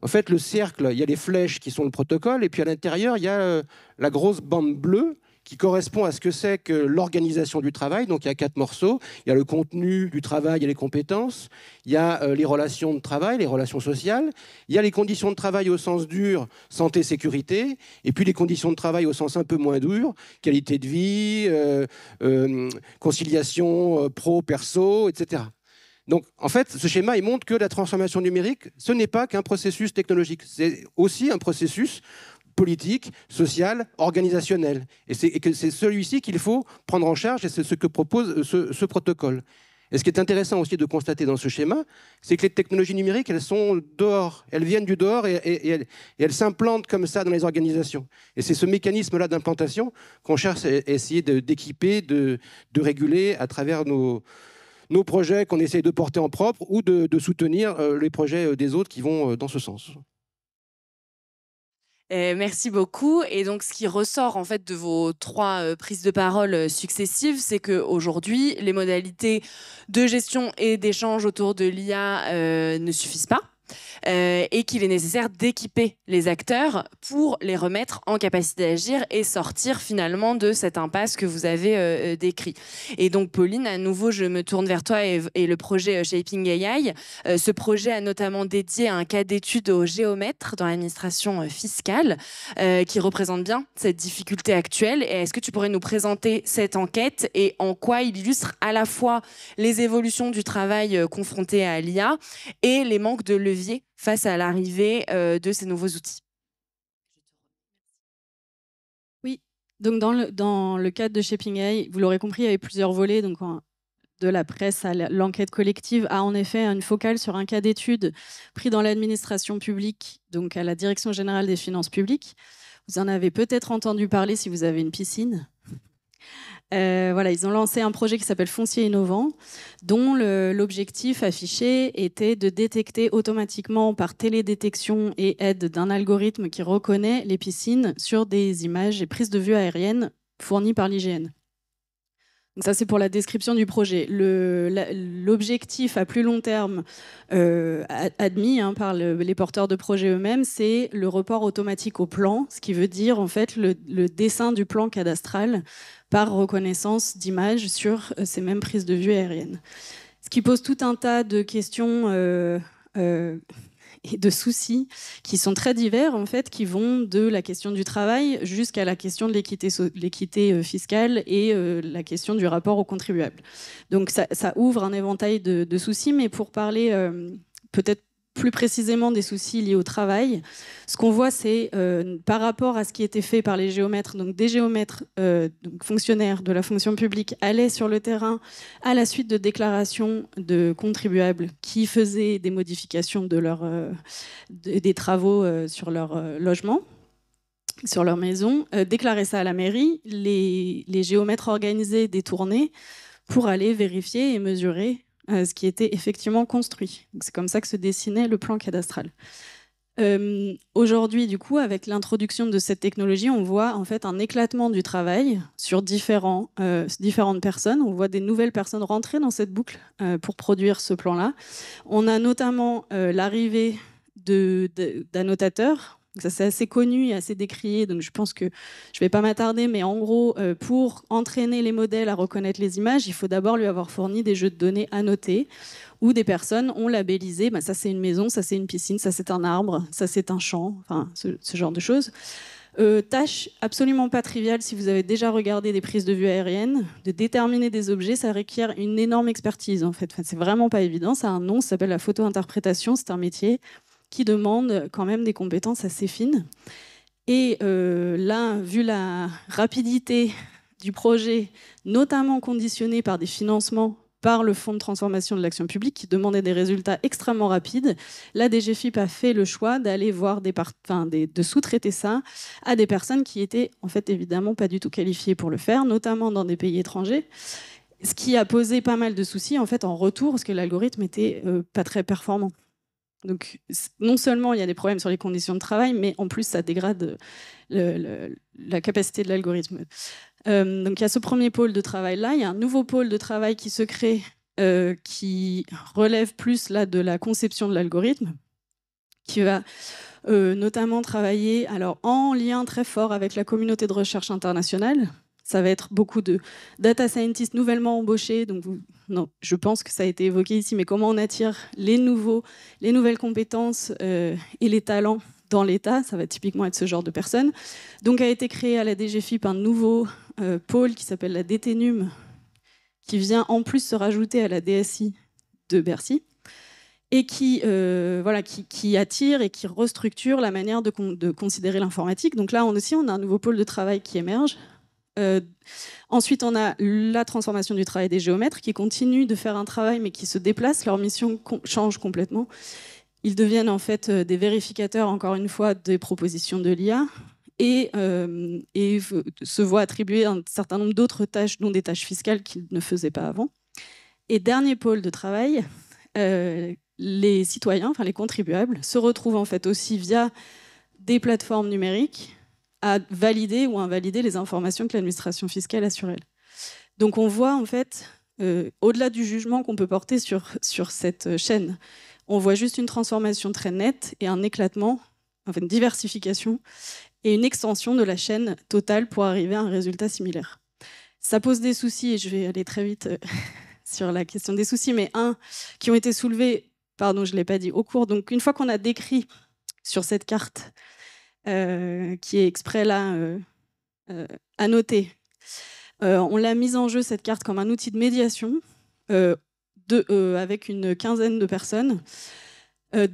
en fait, le cercle, il y a les flèches qui sont le protocole, et puis à l'intérieur, il y a la grosse bande bleue qui correspond à ce que c'est que l'organisation du travail. Donc il y a quatre morceaux. Il y a le contenu du travail et les compétences. Il y a euh, les relations de travail, les relations sociales. Il y a les conditions de travail au sens dur, santé, sécurité. Et puis les conditions de travail au sens un peu moins dur, qualité de vie, euh, euh, conciliation pro, perso, etc. Donc, en fait, ce schéma, il montre que la transformation numérique, ce n'est pas qu'un processus technologique, c'est aussi un processus politique, sociale, organisationnelle. Et c'est celui-ci qu'il faut prendre en charge et c'est ce que propose euh, ce, protocole. Et ce qui est intéressant aussi de constater dans ce schéma, c'est que les technologies numériques, elles sont dehors, elles viennent du dehors et, elles s'implantent comme ça dans les organisations. Et c'est ce mécanisme-là d'implantation qu'on cherche à essayer d'équiper, de, réguler à travers nos, projets qu'on essaye de porter en propre ou de soutenir euh, les projets euh, des autres qui vont dans ce sens. Euh, merci beaucoup. Et donc, ce qui ressort en fait de vos trois euh, prises de parole euh, successives, c'est que aujourd'hui, les modalités de gestion et d'échange autour de l'IA ne suffisent pas. Euh, et qu'il est nécessaire d'équiper les acteurs pour les remettre en capacité d'agir et sortir finalement de cette impasse que vous avez euh, euh, décrit. Et donc Pauline, à nouveau, je me tourne vers toi et, le projet Shaping AI. ce projet a notamment dédié un cas d'étude aux géomètres dans l'administration fiscale qui représente bien cette difficulté actuelle. Est-ce que tu pourrais nous présenter cette enquête et en quoi il illustre à la fois les évolutions du travail confronté à l'IA et les manques de levier face à l'arrivée euh, de ces nouveaux outils. Oui, donc dans le, dans le cadre de Shaping AI, vous l'aurez compris, il y avait plusieurs volets. Donc de la presse à l'enquête collective a en effet une focale sur un cas d'étude pris dans l'administration publique, donc à la Direction générale des finances publiques. Vous en avez peut-être entendu parler si vous avez une piscine. Euh, ils ont lancé un projet qui s'appelle Foncier Innovant, dont l'objectif affiché était de détecter automatiquement par télédétection et aide d'un algorithme qui reconnaît les piscines sur des images et prises de vue aériennes fournies par l'IGN. ça, c'est pour la description du projet. L'objectif à plus long terme euh, admis hein, par les porteurs de projet eux-mêmes, c'est le report automatique au plan, ce qui veut dire en fait le dessin du plan cadastral par reconnaissance d'images sur euh, ces mêmes prises de vue aériennes. Ce qui pose tout un tas de questions euh, euh, et de soucis qui sont très divers, en fait, qui vont de la question du travail jusqu'à la question de l'équité, fiscale et la question du rapport au contribuable. Donc ça, ouvre un éventail de, de, soucis, mais pour parler peut-être plus précisément des soucis liés au travail. Ce qu'on voit, c'est euh, par rapport à ce qui était fait par les géomètres, donc des géomètres euh, fonctionnaires de la fonction publique allaient sur le terrain à la suite de déclarations de contribuables qui faisaient des modifications de leur, euh, des travaux sur leur logement sur leur maison, déclarer ça à la mairie, les, les géomètres organisaient des tournées pour aller vérifier et mesurer euh, ce qui était effectivement construit. C'est comme ça que se dessinait le plan cadastral. Euh, aujourd'hui, du coup, avec l'introduction de cette technologie, on voit en fait un éclatement du travail sur différents, euh, différentes personnes. On voit des nouvelles personnes rentrer dans cette boucle pour produire ce plan-là. On a notamment l'arrivée d'annotateurs ça, c'est assez connu et assez décrié, donc je pense que je ne vais pas m'attarder, mais en gros, euh, pour entraîner les modèles à reconnaître les images, il faut d'abord lui avoir fourni des jeux de données annotés où des personnes ont labellisé bah, ça c'est une maison, ça c'est une piscine, ça c'est un arbre, ça c'est un champ, enfin ce, genre de choses. Euh, tâche absolument pas triviale si vous avez déjà regardé des prises de vue aériennes, de déterminer des objets, ça requiert une énorme expertise en fait. c'est vraiment pas évident, ça a un nom, ça s'appelle la photo-interprétation, c'est un métier qui demande quand même des compétences assez fines. Et euh, là, vu la rapidité du projet, notamment conditionné par des financements par le Fonds de transformation de l'action publique qui demandait des résultats extrêmement rapides. La DGFIP a fait le choix d'aller voir des, de sous-traiter ça à des personnes qui étaient en fait évidemment pas du tout qualifiées pour le faire, notamment dans des pays étrangers. Ce qui a posé pas mal de soucis en fait en retour parce que l'algorithme était euh, pas très performant. Donc non seulement il y a des problèmes sur les conditions de travail, mais en plus ça dégrade la capacité de l'algorithme. Euh, donc il y a ce premier pôle de travail là, il y a un nouveau pôle de travail qui se crée, euh, qui relève plus là de la conception de l'algorithme, qui va euh, notamment travailler alors en lien très fort avec la communauté de recherche internationale, ça va être beaucoup de data scientists nouvellement embauchés. Donc, vous, non, je pense que ça a été évoqué ici, mais comment on attire les nouveaux, les nouvelles compétences euh, et les talents dans l'État Ça va typiquement être ce genre de personnes. Donc, a été créé à la DGFIP un nouveau euh, pôle qui s'appelle la DTNUM, qui vient en plus se rajouter à la DSI de Bercy et qui, euh, voilà, qui, attire et qui restructure la manière de, de considérer l'informatique. Donc là on aussi, on a un nouveau pôle de travail qui émerge euh, ensuite, on a la transformation du travail des géomètres qui continuent de faire un travail mais qui se déplacent. Leur mission change complètement. Ils deviennent en fait euh, des vérificateurs, encore une fois, des propositions de l'IA et, euh, se voient attribuer un certain nombre d'autres tâches, dont des tâches fiscales qu'ils ne faisaient pas avant. Et dernier pôle de travail, les citoyens, enfin les contribuables, se retrouvent en fait aussi via des plateformes numériques à valider ou invalider les informations que l'administration fiscale a sur elle. Donc on voit en fait, euh, au-delà du jugement qu'on peut porter sur, sur cette chaîne, on voit juste une transformation très nette et un éclatement, enfin une diversification et une extension de la chaîne totale pour arriver à un résultat similaire. Ça pose des soucis, et je vais aller très vite euh, [LAUGHS] sur la question des soucis, mais un, qui ont été soulevés, pardon, je ne l'ai pas dit, au cours. Donc, une fois qu'on a décrit sur cette carte euh, qui est exprès là à euh, euh, noter on l'a mise en jeu, cette carte, comme un outil de médiation avec une quinzaine de personnes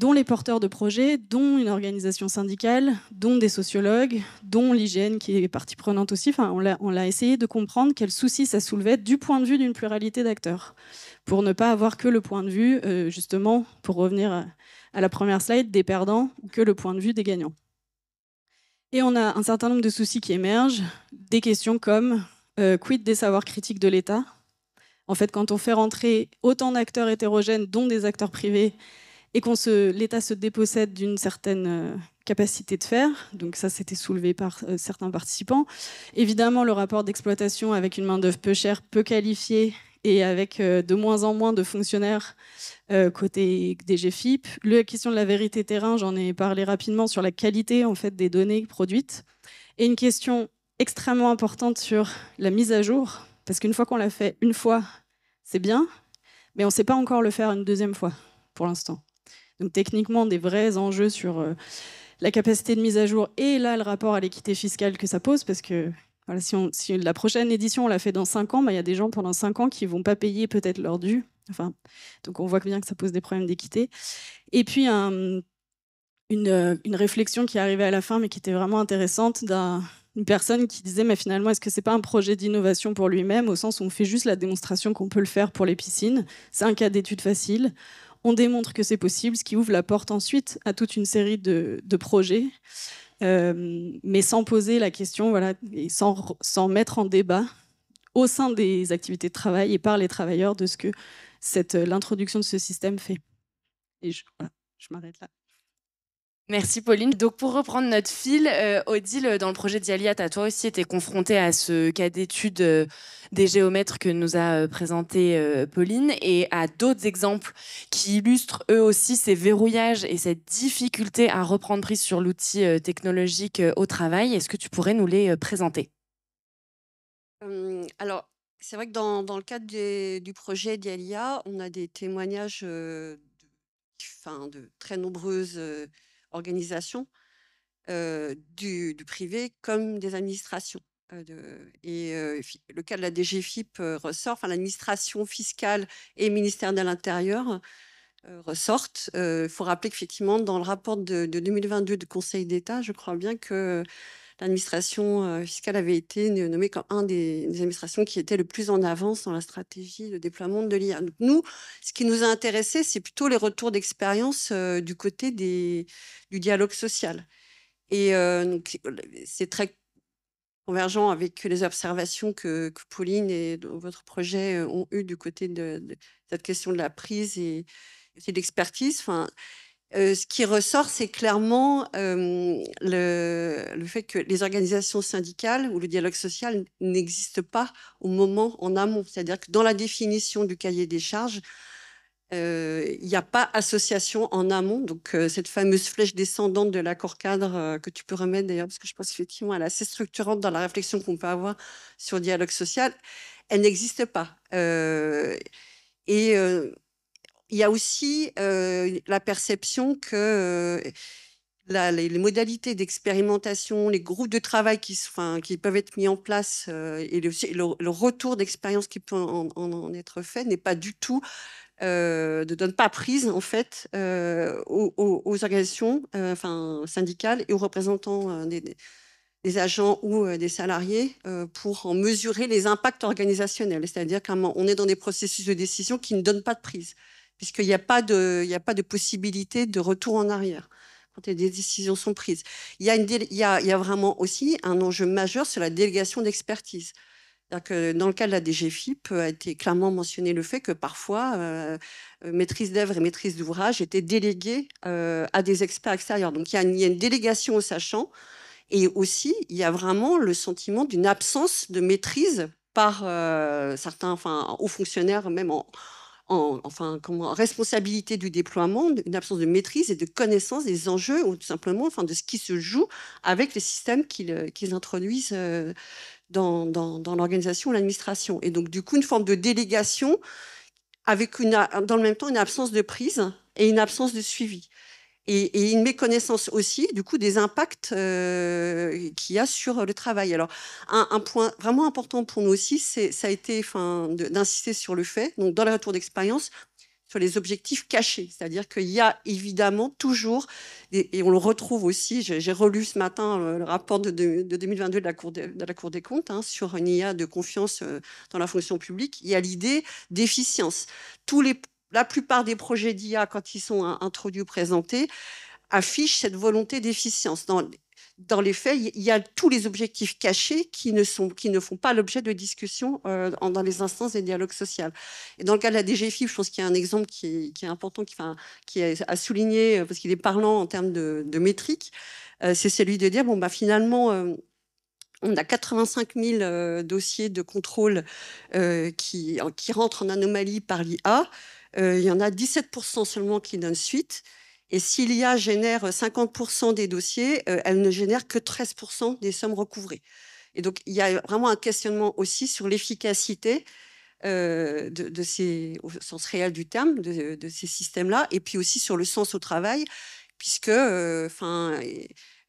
dont les porteurs de projets, dont une organisation syndicale, dont des sociologues, dont l'hygiène qui est partie prenante aussi. Enfin, on l'a essayé de comprendre quels soucis ça soulevait du point de vue d'une pluralité d'acteurs, pour ne pas avoir que le point de vue, justement, pour revenir à, la première slide, des perdants, ou que le point de vue des gagnants. Et on a un certain nombre de soucis qui émergent, des questions comme euh, quid des savoirs critiques de l'État En fait, quand on fait rentrer autant d'acteurs hétérogènes, dont des acteurs privés, et qu'on se, l'État se dépossède d'une certaine euh, capacité de faire, donc ça c'était soulevé par euh, certains participants. Évidemment, le rapport d'exploitation avec une main d'œuvre peu chère, peu qualifiée, et avec de moins en moins de fonctionnaires euh, côté DGFIP. La question de la vérité terrain, j'en ai parlé rapidement sur la qualité en fait, des données produites. Et une question extrêmement importante sur la mise à jour, parce qu'une fois qu'on l'a fait une fois, c'est bien, mais on ne sait pas encore le faire une deuxième fois pour l'instant. Donc techniquement, des vrais enjeux sur euh, la capacité de mise à jour et là le rapport à l'équité fiscale que ça pose, parce que si, la prochaine édition, on la fait dans 5 ans, bah, il y a des gens pendant 5 ans qui ne vont pas payer peut-être leur dû Enfin, donc on voit bien que ça pose des problèmes d'équité. Et puis euh, une, réflexion qui est arrivée à la fin, mais qui était vraiment intéressante, d'une personne qui disait mais finalement est-ce que c'est pas un projet d'innovation pour lui-même au sens où on fait juste la démonstration qu'on peut le faire pour les piscines c'est un cas d'étude facile on démontre que c'est possible ce qui ouvre la porte ensuite à toute une série de, projets euh, mais sans poser la question, voilà, et sans, mettre en débat au sein des activités de travail et par les travailleurs de ce que cette euh, l'introduction de ce système fait. Et je, voilà, je m'arrête là. Merci Pauline. Donc pour reprendre notre fil, euh, Odile, euh, dans le projet tu à toi aussi été confrontée à ce cas d'étude des géomètres que nous a présenté Pauline et à d'autres exemples qui illustrent eux aussi ces verrouillages et cette difficulté à reprendre prise sur l'outil technologique au travail. Est-ce que tu pourrais nous les présenter hum, alors, c'est vrai que dans, le cadre du projet d'IALIA, on a des témoignages de, de très nombreuses organisations, du, privé comme des administrations. et le cas de la DGFIP ressort, enfin, l'administration fiscale et ministère de l'Intérieur ressortent. Il faut rappeler qu'effectivement, dans le rapport de, de 2022 du Conseil d'État, je crois bien que l'administration euh, fiscale avait été nommée comme un des, administrations qui était le plus en avance dans la stratégie de déploiement de l'IA. nous, ce qui nous a intéressé, c'est plutôt les retours d'expérience euh, du côté des, du dialogue social. Et euh, c'est très convergent avec les observations que, Pauline et votre projet ont eues du côté de, cette question de la prise et, et de l'expertise. Enfin, euh, ce qui ressort, c'est clairement euh, le, fait que les organisations syndicales ou le dialogue social n'existent pas au moment en amont. C'est-à-dire que dans la définition du cahier des charges, euh, il n'y a pas association en amont. Donc, cette fameuse flèche descendante de l'accord cadre que tu peux remettre d'ailleurs, parce que je pense effectivement elle est assez structurante dans la réflexion qu'on peut avoir sur le dialogue social, elle n'existe pas. et il y a aussi euh, la perception que euh, les, modalités d'expérimentation, les groupes de travail qui, qui peuvent être mis en place euh, et le, retour d'expérience qui peut en, être fait n'est pas du tout ne donne pas prise en fait aux, organisations, enfin syndicales et aux représentants des, des agents ou des salariés pour en mesurer les impacts organisationnels. C'est-à-dire qu'on est dans des processus de décision qui ne donnent pas de prise puisqu'il n'y a, pas de, il a pas de possibilité de retour en arrière quand des décisions sont prises. Il y a, il vraiment aussi un enjeu majeur sur la délégation d'expertise. dans le cas de la DGFIP, euh, a été clairement mentionné le fait que parfois, euh, euh, maîtrise d'œuvre et maîtrise d'ouvrage étaient déléguées à des experts extérieurs. Donc il y, a une, délégation au sachant Et aussi, il y a vraiment le sentiment d'une absence de maîtrise par certains, enfin, hauts fonctionnaires, même en, en, enfin, responsabilité du déploiement, une absence de maîtrise et de connaissance des enjeux ou tout simplement enfin, de ce qui se joue avec les systèmes qu'ils euh, introduisent euh, dans, l'organisation ou l'administration. Et donc, du coup, une forme de délégation avec dans le même temps une absence de prise et une absence de suivi et, une méconnaissance aussi du coup des impacts euh, qu'il y a sur le travail. Alors un, point vraiment important pour nous aussi, c'est ça a été d'insister sur le fait, donc dans le retour d'expérience, sur les objectifs cachés. C'est-à-dire qu'il y a évidemment toujours, et on le retrouve aussi, j'ai relu ce matin le rapport de, 2022 de la Cour, de, la Cour des comptes hein, sur une IA de confiance euh, dans la fonction publique, il y a l'idée d'efficience. Tous les la plupart des projets d'IA, quand ils sont introduits ou présentés, affichent cette volonté d'efficience. Dans, les faits, il y a tous les objectifs cachés qui ne, sont, qui ne font pas l'objet de discussions euh, dans les instances des dialogues sociaux. Et dans le cas de la DGFI, je pense qu'il y a un exemple qui est, important, qui, qui est à souligner, euh, parce qu'il est parlant en termes de, métriques, euh, c'est celui de dire, bon, bah, finalement... on a 85 000 dossiers de contrôle qui rentrent en anomalie par l'IA. Euh, il y en a 17% seulement qui donnent suite. Et si l'IA génère 50% des dossiers, euh, elle ne génère que 13% des sommes recouvrées. Et donc, il y a vraiment un questionnement aussi sur l'efficacité euh, de, ces, au sens réel du terme, de, de ces systèmes-là, et puis aussi sur le sens au travail, puisque, enfin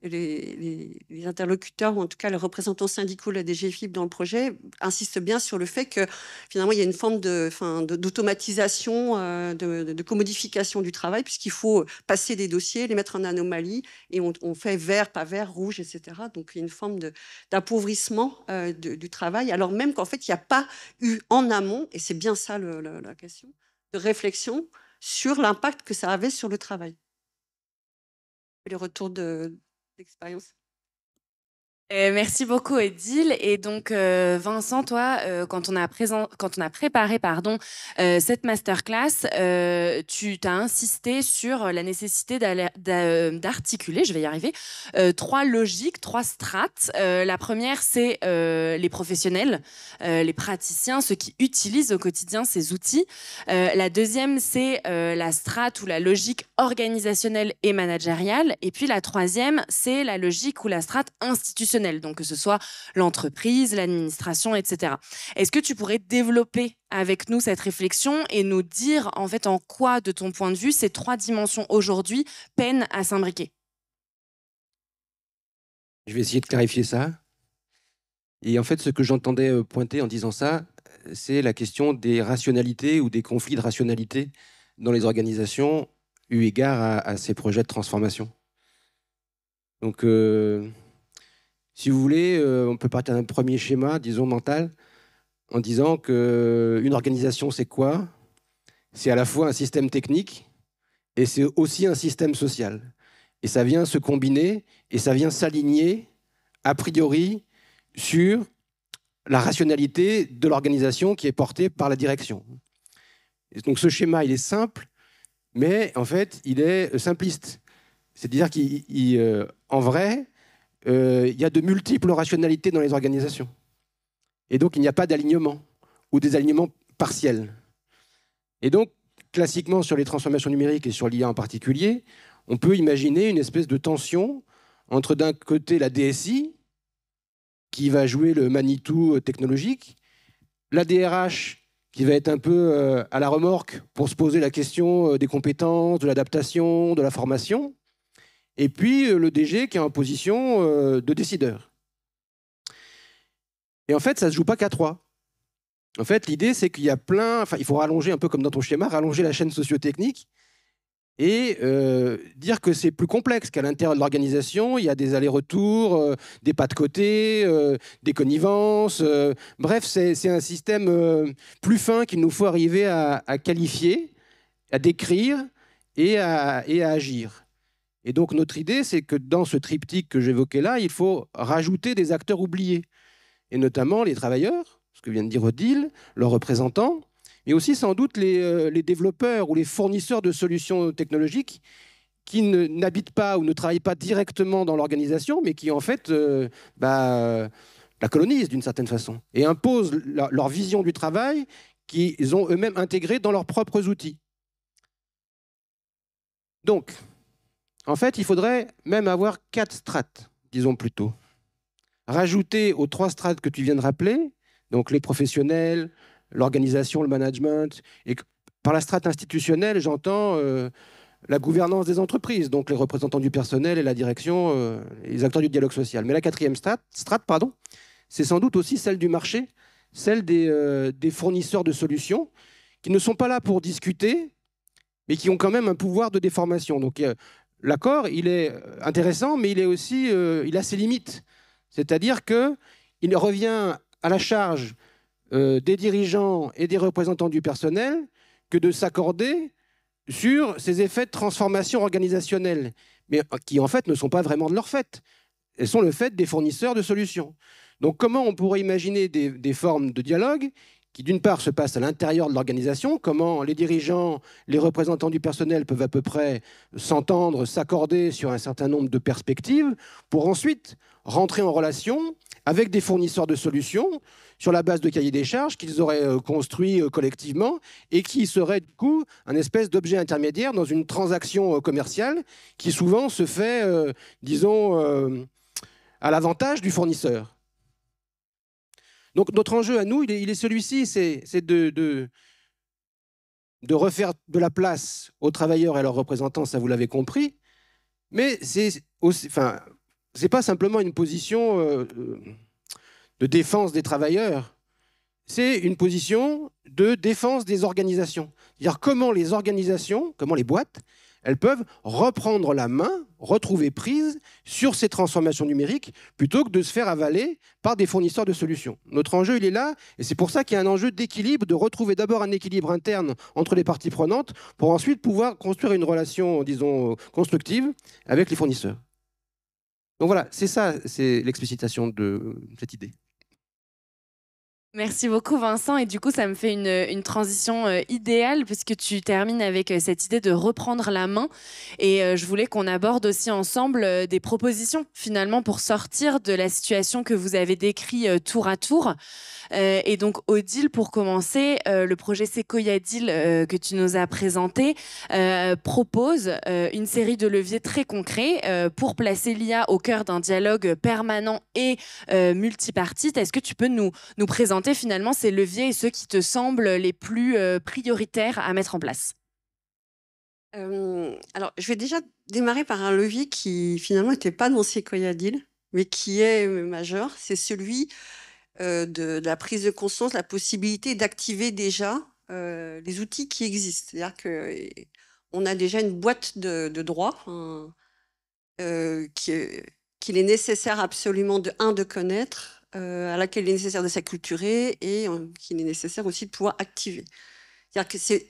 les, interlocuteurs, ou en tout cas les représentants syndicaux de la DGFIP dans le projet, insistent bien sur le fait que finalement il y a une forme d'automatisation, de, d'automatisation, euh, de, commodification du travail, puisqu'il faut passer des dossiers, les mettre en anomalie, et on, fait vert, pas vert, rouge, etc. Donc il y a une forme d'appauvrissement euh, du travail, alors même qu'en fait il n'y a pas eu en amont, et c'est bien ça la question, de réflexion sur l'impact que ça avait sur le travail. Les retours de, tem que estar em um Euh, merci beaucoup Edil. Et donc euh, Vincent, toi, euh, quand, on a présent, quand on a préparé pardon, cette masterclass, tu as insisté sur la nécessité d'articuler, je vais y arriver, trois logiques, trois strates. la première, c'est les professionnels, les praticiens, ceux qui utilisent au quotidien ces outils. la deuxième, c'est la strate ou la logique organisationnelle et managériale. Et puis la troisième, c'est la logique ou la strate institutionnelle donc que ce soit l'entreprise, l'administration, etc. Est-ce que tu pourrais développer avec nous cette réflexion et nous dire en fait en quoi, de ton point de vue, ces trois dimensions aujourd'hui peinent à s'imbriquer Je vais essayer de clarifier ça. Et en fait, ce que j'entendais euh, pointer en disant ça, c'est la question des rationalités ou des conflits de rationalité dans les organisations eu égard à, ces projets de transformation. Donc, euh, si vous voulez, euh, on peut partir d'un premier schéma, disons mental, en disant qu'une euh, organisation, c'est quoi C'est à la fois un système technique et c'est aussi un système social. Et ça vient se combiner et ça vient s'aligner a priori sur la rationalité de l'organisation qui est portée par la direction. donc ce schéma, il est simple, mais en fait, il est euh, simpliste. C'est-à-dire qu'en vrai, il euh, y a de multiples rationalités dans les organisations. Et donc, il n'y a pas d'alignement ou des alignements partiels. Et donc, classiquement, sur les transformations numériques et sur l'IA en particulier, on peut imaginer une espèce de tension entre, d'un côté, la DSI, qui va jouer le Manitou euh, technologique, la DRH, qui va être un peu euh, à la remorque pour se poser la question des compétences, de l'adaptation, de la formation, et puis euh, le DG qui est en position euh, de décideur. Et en fait, ça ne se joue pas qu'à trois. En fait, l'idée, c'est qu'il y a plein. Enfin, il faut rallonger un peu comme dans ton schéma, rallonger la chaîne sociotechnique et euh, dire que c'est plus complexe qu'à l'intérieur de l'organisation, il y a des allers-retours, des pas de côté, des connivences. bref, c'est un système plus fin qu'il nous faut arriver à, qualifier, à décrire et à agir. Et donc notre idée, c'est que dans ce triptyque que j'évoquais là, il faut rajouter des acteurs oubliés, et notamment les travailleurs, ce que vient de dire Odile, leurs représentants, mais aussi sans doute les, euh, développeurs ou les fournisseurs de solutions technologiques qui n'habitent pas ou ne travaillent pas directement dans l'organisation, mais qui en fait euh, bah, la colonisent d'une certaine façon et imposent leur vision du travail qu'ils ont eux-mêmes intégrée dans leurs propres outils. Donc, en fait, il faudrait même avoir quatre strates, disons plutôt. Rajouter aux trois strates que tu viens de rappeler, donc les professionnels, l'organisation, le management, et par la strate institutionnelle, j'entends euh, la gouvernance des entreprises, donc les représentants du personnel et la direction, euh, les acteurs du dialogue social. Mais la quatrième strate, strate pardon, c'est sans doute aussi celle du marché, celle euh, des, fournisseurs de solutions, qui ne sont pas là pour discuter, mais qui ont quand même un pouvoir de déformation. Donc l'accord, il est intéressant, mais il est aussi, euh, il a ses limites. C'est-à-dire que il revient à la charge euh, des dirigeants et des représentants du personnel que de s'accorder sur ces effets de transformation organisationnelle, mais qui en fait ne sont pas vraiment de leur fait. Elles sont le fait des fournisseurs de solutions. Donc comment on pourrait imaginer des formes de dialogue qui d'une part se passe à l'intérieur de l'organisation, comment les dirigeants, les représentants du personnel peuvent à peu près s'entendre, s'accorder sur un certain nombre de perspectives, pour ensuite rentrer en relation avec des fournisseurs de solutions sur la base de cahiers des charges qu'ils auraient euh, construits euh, collectivement et qui seraient du coup un espèce d'objet intermédiaire dans une transaction euh, commerciale qui souvent se fait, disons, à l'avantage du fournisseur. Donc notre enjeu à nous, il est, celui-ci, c'est de, refaire de la place aux travailleurs et à leurs représentants, ça vous l'avez compris, mais c'est n'est pas simplement une position euh, de défense des travailleurs, c'est une position de défense des organisations. C'est-à-dire comment les organisations, comment les boîtes, elles peuvent reprendre la main, retrouver prise sur ces transformations numériques plutôt que de se faire avaler par des fournisseurs de solutions. Notre enjeu, il est là, et c'est pour ça qu'il y a un enjeu d'équilibre, de retrouver d'abord un équilibre interne entre les parties prenantes pour ensuite pouvoir construire une relation, disons, constructive avec les fournisseurs. Donc voilà, c'est ça, c'est l'explicitation de cette idée. Merci beaucoup Vincent et du coup ça me fait une, transition euh, idéale puisque tu termines avec euh, cette idée de reprendre la main et euh, je voulais qu'on aborde aussi ensemble des propositions finalement pour sortir de la situation que vous avez décrit tour à tour et donc Odile pour commencer le projet Sequoia Deal que tu nous as présenté propose une série de leviers très concrets pour placer l'IA au cœur d'un dialogue permanent et multipartite. Est-ce que tu peux nous, nous présenter finalement ces leviers et ceux qui te semblent les plus euh, prioritaires à mettre en place euh, alors, je vais déjà démarrer par un levier qui finalement n'était pas dans Sequoia mais qui est euh, majeur. C'est celui de, la prise de conscience, la possibilité d'activer déjà les outils qui existent. C'est-à-dire que on a déjà une boîte de, droits qu'il est nécessaire absolument de un de connaître, euh, à laquelle il est nécessaire de s'acculturer et euh, qu'il est nécessaire aussi de pouvoir activer. cest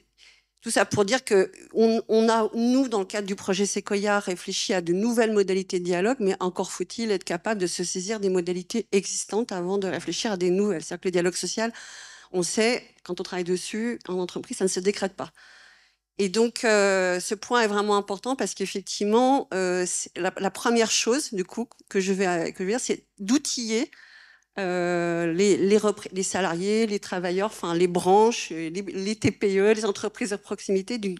tout ça pour dire que on, a, nous, dans le cadre du projet Sequoia, réfléchi à de nouvelles modalités de dialogue, mais encore faut-il être capable de se saisir des modalités existantes avant de réfléchir à des nouvelles. C'est-à-dire que le dialogue social, on sait, quand on travaille dessus, en entreprise, ça ne se décrète pas. Et donc, euh, ce point est vraiment important parce qu'effectivement, la, première chose, du coup, que je vais, que je vais dire, c'est d'outiller euh, les, les, salariés, les travailleurs, enfin les branches, euh, les, les, TPE, les entreprises de proximité, d'une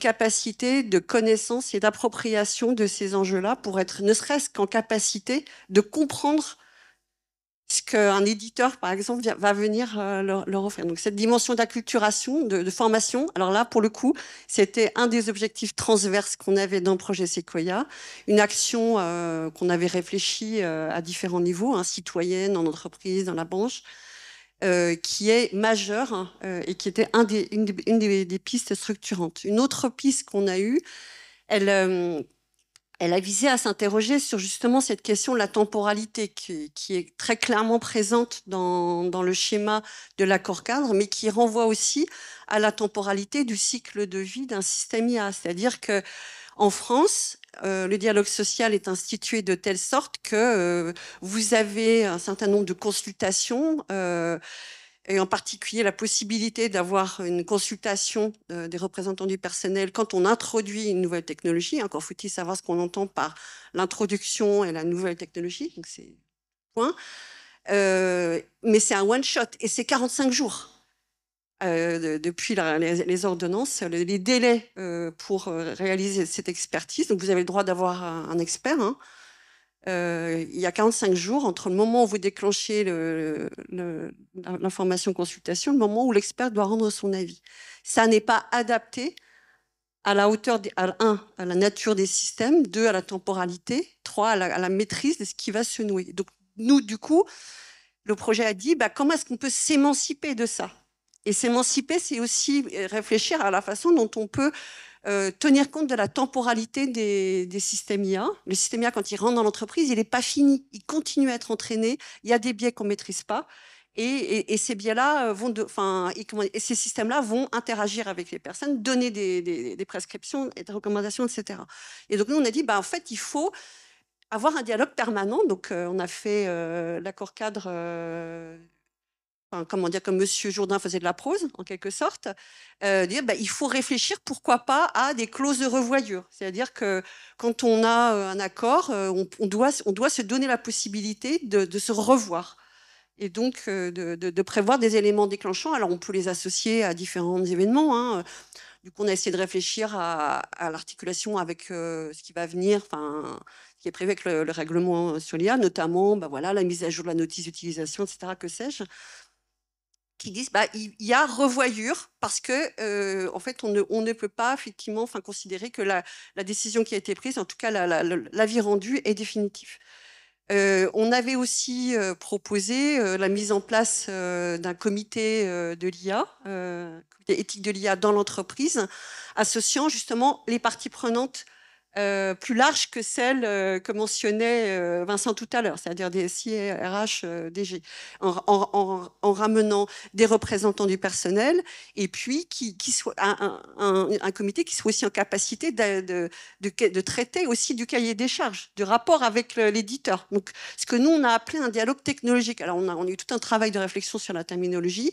capacité de connaissance et d'appropriation de ces enjeux-là pour être ne serait-ce qu'en capacité de comprendre ce qu'un éditeur, par exemple, va venir euh, leur, offrir. Donc cette dimension d'acculturation, de, formation, alors là, pour le coup, c'était un des objectifs transverses qu'on avait dans le projet Sequoia, une action euh, qu'on avait réfléchie euh, à différents niveaux, hein, citoyenne, en entreprise, dans la banque, qui est majeure hein, et qui était un des, une, des, pistes structurantes. Une autre piste qu'on a eue, elle elle a visé à s'interroger sur justement cette question de la temporalité qui, est très clairement présente dans, le schéma de l'accord cadre, mais qui renvoie aussi à la temporalité du cycle de vie d'un système IA. C'est-à-dire que en France, euh, le dialogue social est institué de telle sorte que euh, vous avez un certain nombre de consultations euh, et en particulier la possibilité d'avoir une consultation euh, des représentants du personnel quand on introduit une nouvelle technologie. Encore faut-il savoir ce qu'on entend par l'introduction et la nouvelle technologie, donc c'est point. Euh, mais c'est un one-shot et c'est 45 jours. Euh, depuis les, ordonnances, les, délais pour réaliser cette expertise. Donc vous avez le droit d'avoir un, un expert, hein, euh, il y a 45 jours entre le moment où vous déclenchez l'information consultation, le moment où l'expert doit rendre son avis. Ça n'est pas adapté à la hauteur, à, à la nature des systèmes, deux, à la temporalité, trois, à la, à la maîtrise de ce qui va se nouer. Donc, nous, du coup, le projet a dit, bah, comment est-ce qu'on peut s'émanciper de ça Et s'émanciper, c'est aussi euh, réfléchir à la façon dont on peut euh, tenir compte de la temporalité des, des, systèmes IA. Le système IA, quand il rentre dans l'entreprise, il n'est pas fini. Il continue à être entraîné. Il y a des biais qu'on ne maîtrise pas. Et, et, ces biais-là euh, vont, enfin, et, ces systèmes-là vont interagir avec les personnes, donner des, des, prescriptions et des recommandations, etc. Et donc nous, on a dit, bah, en fait, il faut avoir un dialogue permanent. Donc, euh, on a fait l'accord cadre comment dire, comme Monsieur Jourdain faisait de la prose, en quelque sorte, euh, bah, il faut réfléchir, pourquoi pas, à des clauses de revoyure. C'est-à-dire que quand on a euh, un accord, euh, on, doit, se donner la possibilité de, se revoir et donc de, prévoir des éléments déclenchants. Alors on peut les associer à différents événements. Hein. Du coup, on a essayé de réfléchir à, l'articulation avec ce qui va venir, ce qui est prévu avec le, règlement sur l'IA, notamment bah, voilà, la mise à jour de la notice d'utilisation, etc., que sais-je qui disent bah il y a revoyure parce que euh, en fait on ne, peut pas effectivement enfin considérer que la, décision qui a été prise en tout cas l'avis rendu est définitif. Euh, on avait aussi euh, proposé la mise en place d'un comité de l'IA, comité éthique de l'IA dans l'entreprise, associant justement les parties prenantes euh, plus large que celle euh, que mentionnait euh, Vincent tout à l'heure, c'est-à-dire des RH, DG, en, en, ramenant des représentants du personnel et puis qui, soit un, comité qui soit aussi en capacité de, de, de, traiter aussi du cahier des charges, du rapport avec l'éditeur. Donc, ce que nous on a appelé un dialogue technologique. Alors, on a, on a eu tout un travail de réflexion sur la terminologie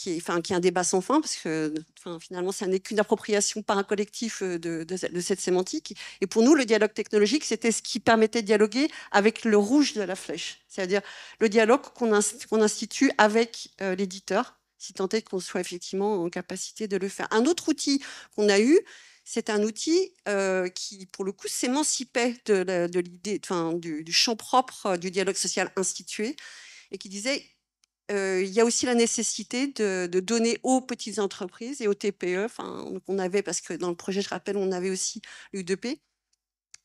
qui est, enfin, qui un débat sans fin, parce que finalement, ça n'est qu'une appropriation par un collectif euh, de, cette sémantique. Et pour nous, le dialogue technologique, c'était ce qui permettait de dialoguer avec le rouge de la flèche, c'est-à-dire le dialogue qu'on institue avec euh, l'éditeur, si tant est qu'on soit effectivement en capacité de le faire. Un autre outil qu'on a eu, c'est un outil euh, qui, pour le coup, s'émancipait de, l'idée, du, du champ propre du dialogue social institué et qui disait il y a aussi la nécessité de, donner aux petites entreprises et aux TPE, enfin, on avait, parce que dans le projet, je rappelle, on avait aussi l'U2P,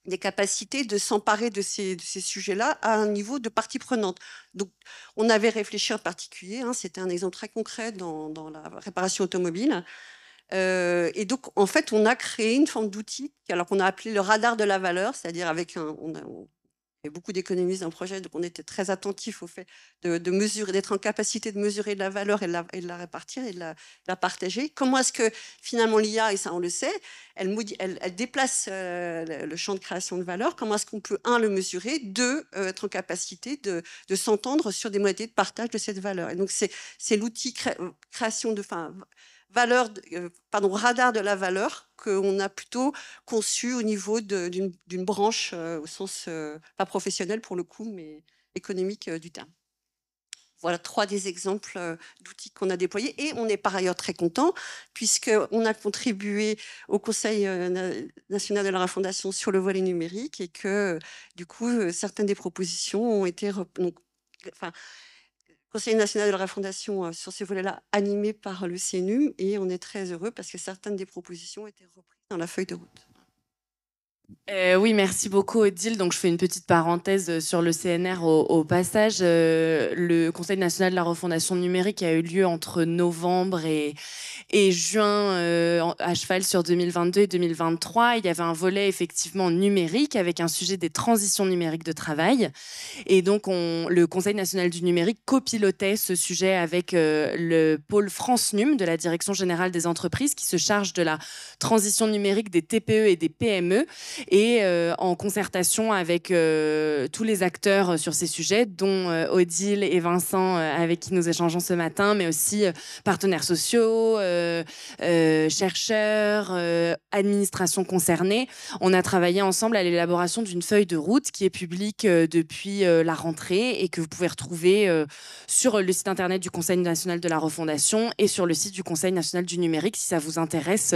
des capacités de s'emparer de ces, sujets-là à un niveau de partie prenante. Donc, on avait réfléchi en particulier, hein, c'était un exemple très concret dans, la réparation automobile. et donc, en fait, on a créé une forme d'outil, alors qu'on a appelé le radar de la valeur, c'est-à-dire avec un, beaucoup d'économistes dans le projet, donc on était très attentifs au fait de, mesurer, d'être en capacité de mesurer de la valeur et de la, répartir et de la, partager. Comment est-ce que finalement l'IA, et ça on le sait, elle, elle déplace euh, le champ de création de valeur Comment est-ce qu'on peut, un, le mesurer, deux, euh, être en capacité de, s'entendre sur des modalités de partage de cette valeur Et donc c'est l'outil euh, création de... Fin, euh, radar de la valeur qu'on a plutôt conçu au niveau d'une branche euh, au sens euh, pas professionnel pour le coup, mais économique du terme. Voilà trois des exemples d'outils qu'on a déployés et on est par ailleurs très content puisque on a contribué au Conseil national de la fondation sur le volet numérique et que du coup certaines des propositions ont été Conseil national de la refondation euh, sur ces volets-là, animé par le CNUM, et on est très heureux parce que certaines des propositions étaient reprises dans la feuille de route. Euh, oui, merci beaucoup Odile. Donc je fais une petite parenthèse euh, sur le CNR au, passage. Euh, le Conseil national de la refondation numérique a eu lieu entre novembre et, juin à cheval sur 2022 et 2023. Il y avait un volet effectivement numérique avec un sujet des transitions numériques de travail. Et donc le Conseil national du numérique copilotait ce sujet avec le pôle France Num de la Direction générale des entreprises qui se charge de la transition numérique des TPE et des PME et euh, en concertation avec euh, tous les acteurs euh, sur ces sujets, dont Odile et Vincent avec qui nous échangeons ce matin, mais aussi partenaires sociaux, chercheurs, administrations concernées. On a travaillé ensemble à l'élaboration d'une feuille de route qui est publique depuis la rentrée et que vous pouvez retrouver sur le site internet du Conseil national de la refondation et sur le site du Conseil national du numérique si ça vous intéresse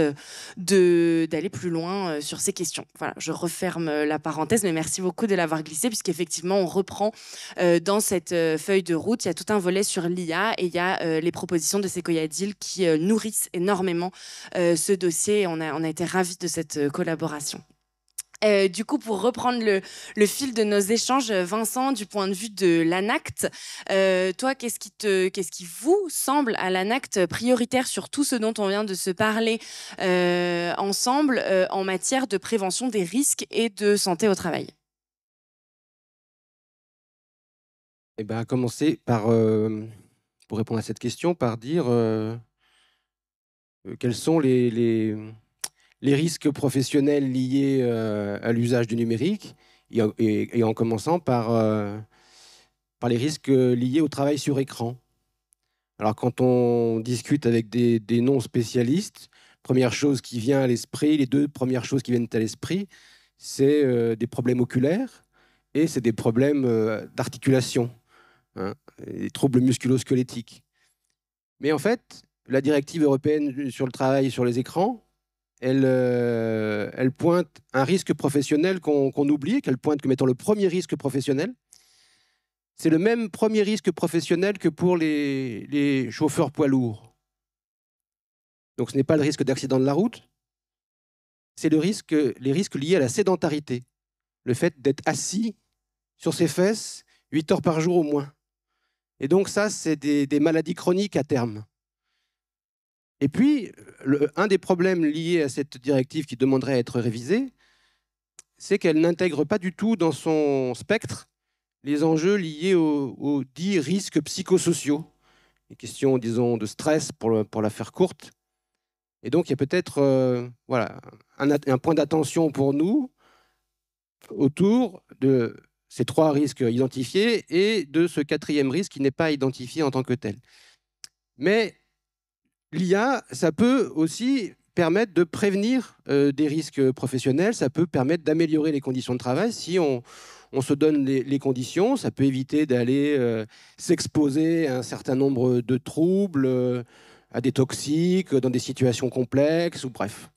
d'aller plus loin sur ces questions. Voilà je referme euh, la parenthèse, mais merci beaucoup de l'avoir glissé, puisqu'effectivement, on reprend euh, dans cette euh, feuille de route, il y a tout un volet sur l'IA et il y a les propositions de Sequoia Deal qui nourrissent énormément ce dossier. on a été ravis de cette collaboration. Euh, du coup, pour reprendre le, fil de nos échanges, Vincent, du point de vue de l'ANACT, euh, toi, qu'est-ce qui, vous semble à l'ANACT prioritaire sur tout ce dont on vient de se parler euh, ensemble en matière de prévention des risques et de santé au travail eh ben, commencer par, pour répondre à cette question, par dire quels sont les les risques professionnels liés euh, à l'usage du numérique, et, en commençant par, euh, par les risques liés au travail sur écran. Alors quand on discute avec des, non-spécialistes, première chose qui vient à l'esprit, les deux premières choses qui viennent à l'esprit, c'est euh, des problèmes oculaires et c'est des problèmes d'articulation, hein, des troubles musculo-squelettiques. Mais en fait, la directive européenne sur le travail sur les écrans euh, elle, pointe un risque professionnel qu'on oublie, qu'elle pointe comme étant le premier risque professionnel. C'est le même premier risque professionnel que pour les, chauffeurs poids lourds. Donc ce n'est pas le risque d'accident de la route, c'est le risque, les risques liés à la sédentarité, le fait d'être assis sur ses fesses 8 heures par jour au moins. Et donc ça, c'est des maladies chroniques à terme. Et puis, le, un des problèmes liés à cette directive qui demanderait à être révisée, c'est qu'elle n'intègre pas du tout dans son spectre les enjeux liés aux, dix dits risques psychosociaux, les questions, disons, de stress, pour, pour la faire courte. Et donc, il y a peut-être euh, voilà, un, un point d'attention pour nous autour de ces trois risques identifiés et de ce quatrième risque qui n'est pas identifié en tant que tel. Mais l'IA, ça peut aussi permettre de prévenir euh, des risques professionnels, ça peut permettre d'améliorer les conditions de travail si on, se donne les, conditions, ça peut éviter d'aller euh, s'exposer à un certain nombre de troubles, euh, à des toxiques, dans des situations complexes, ou bref.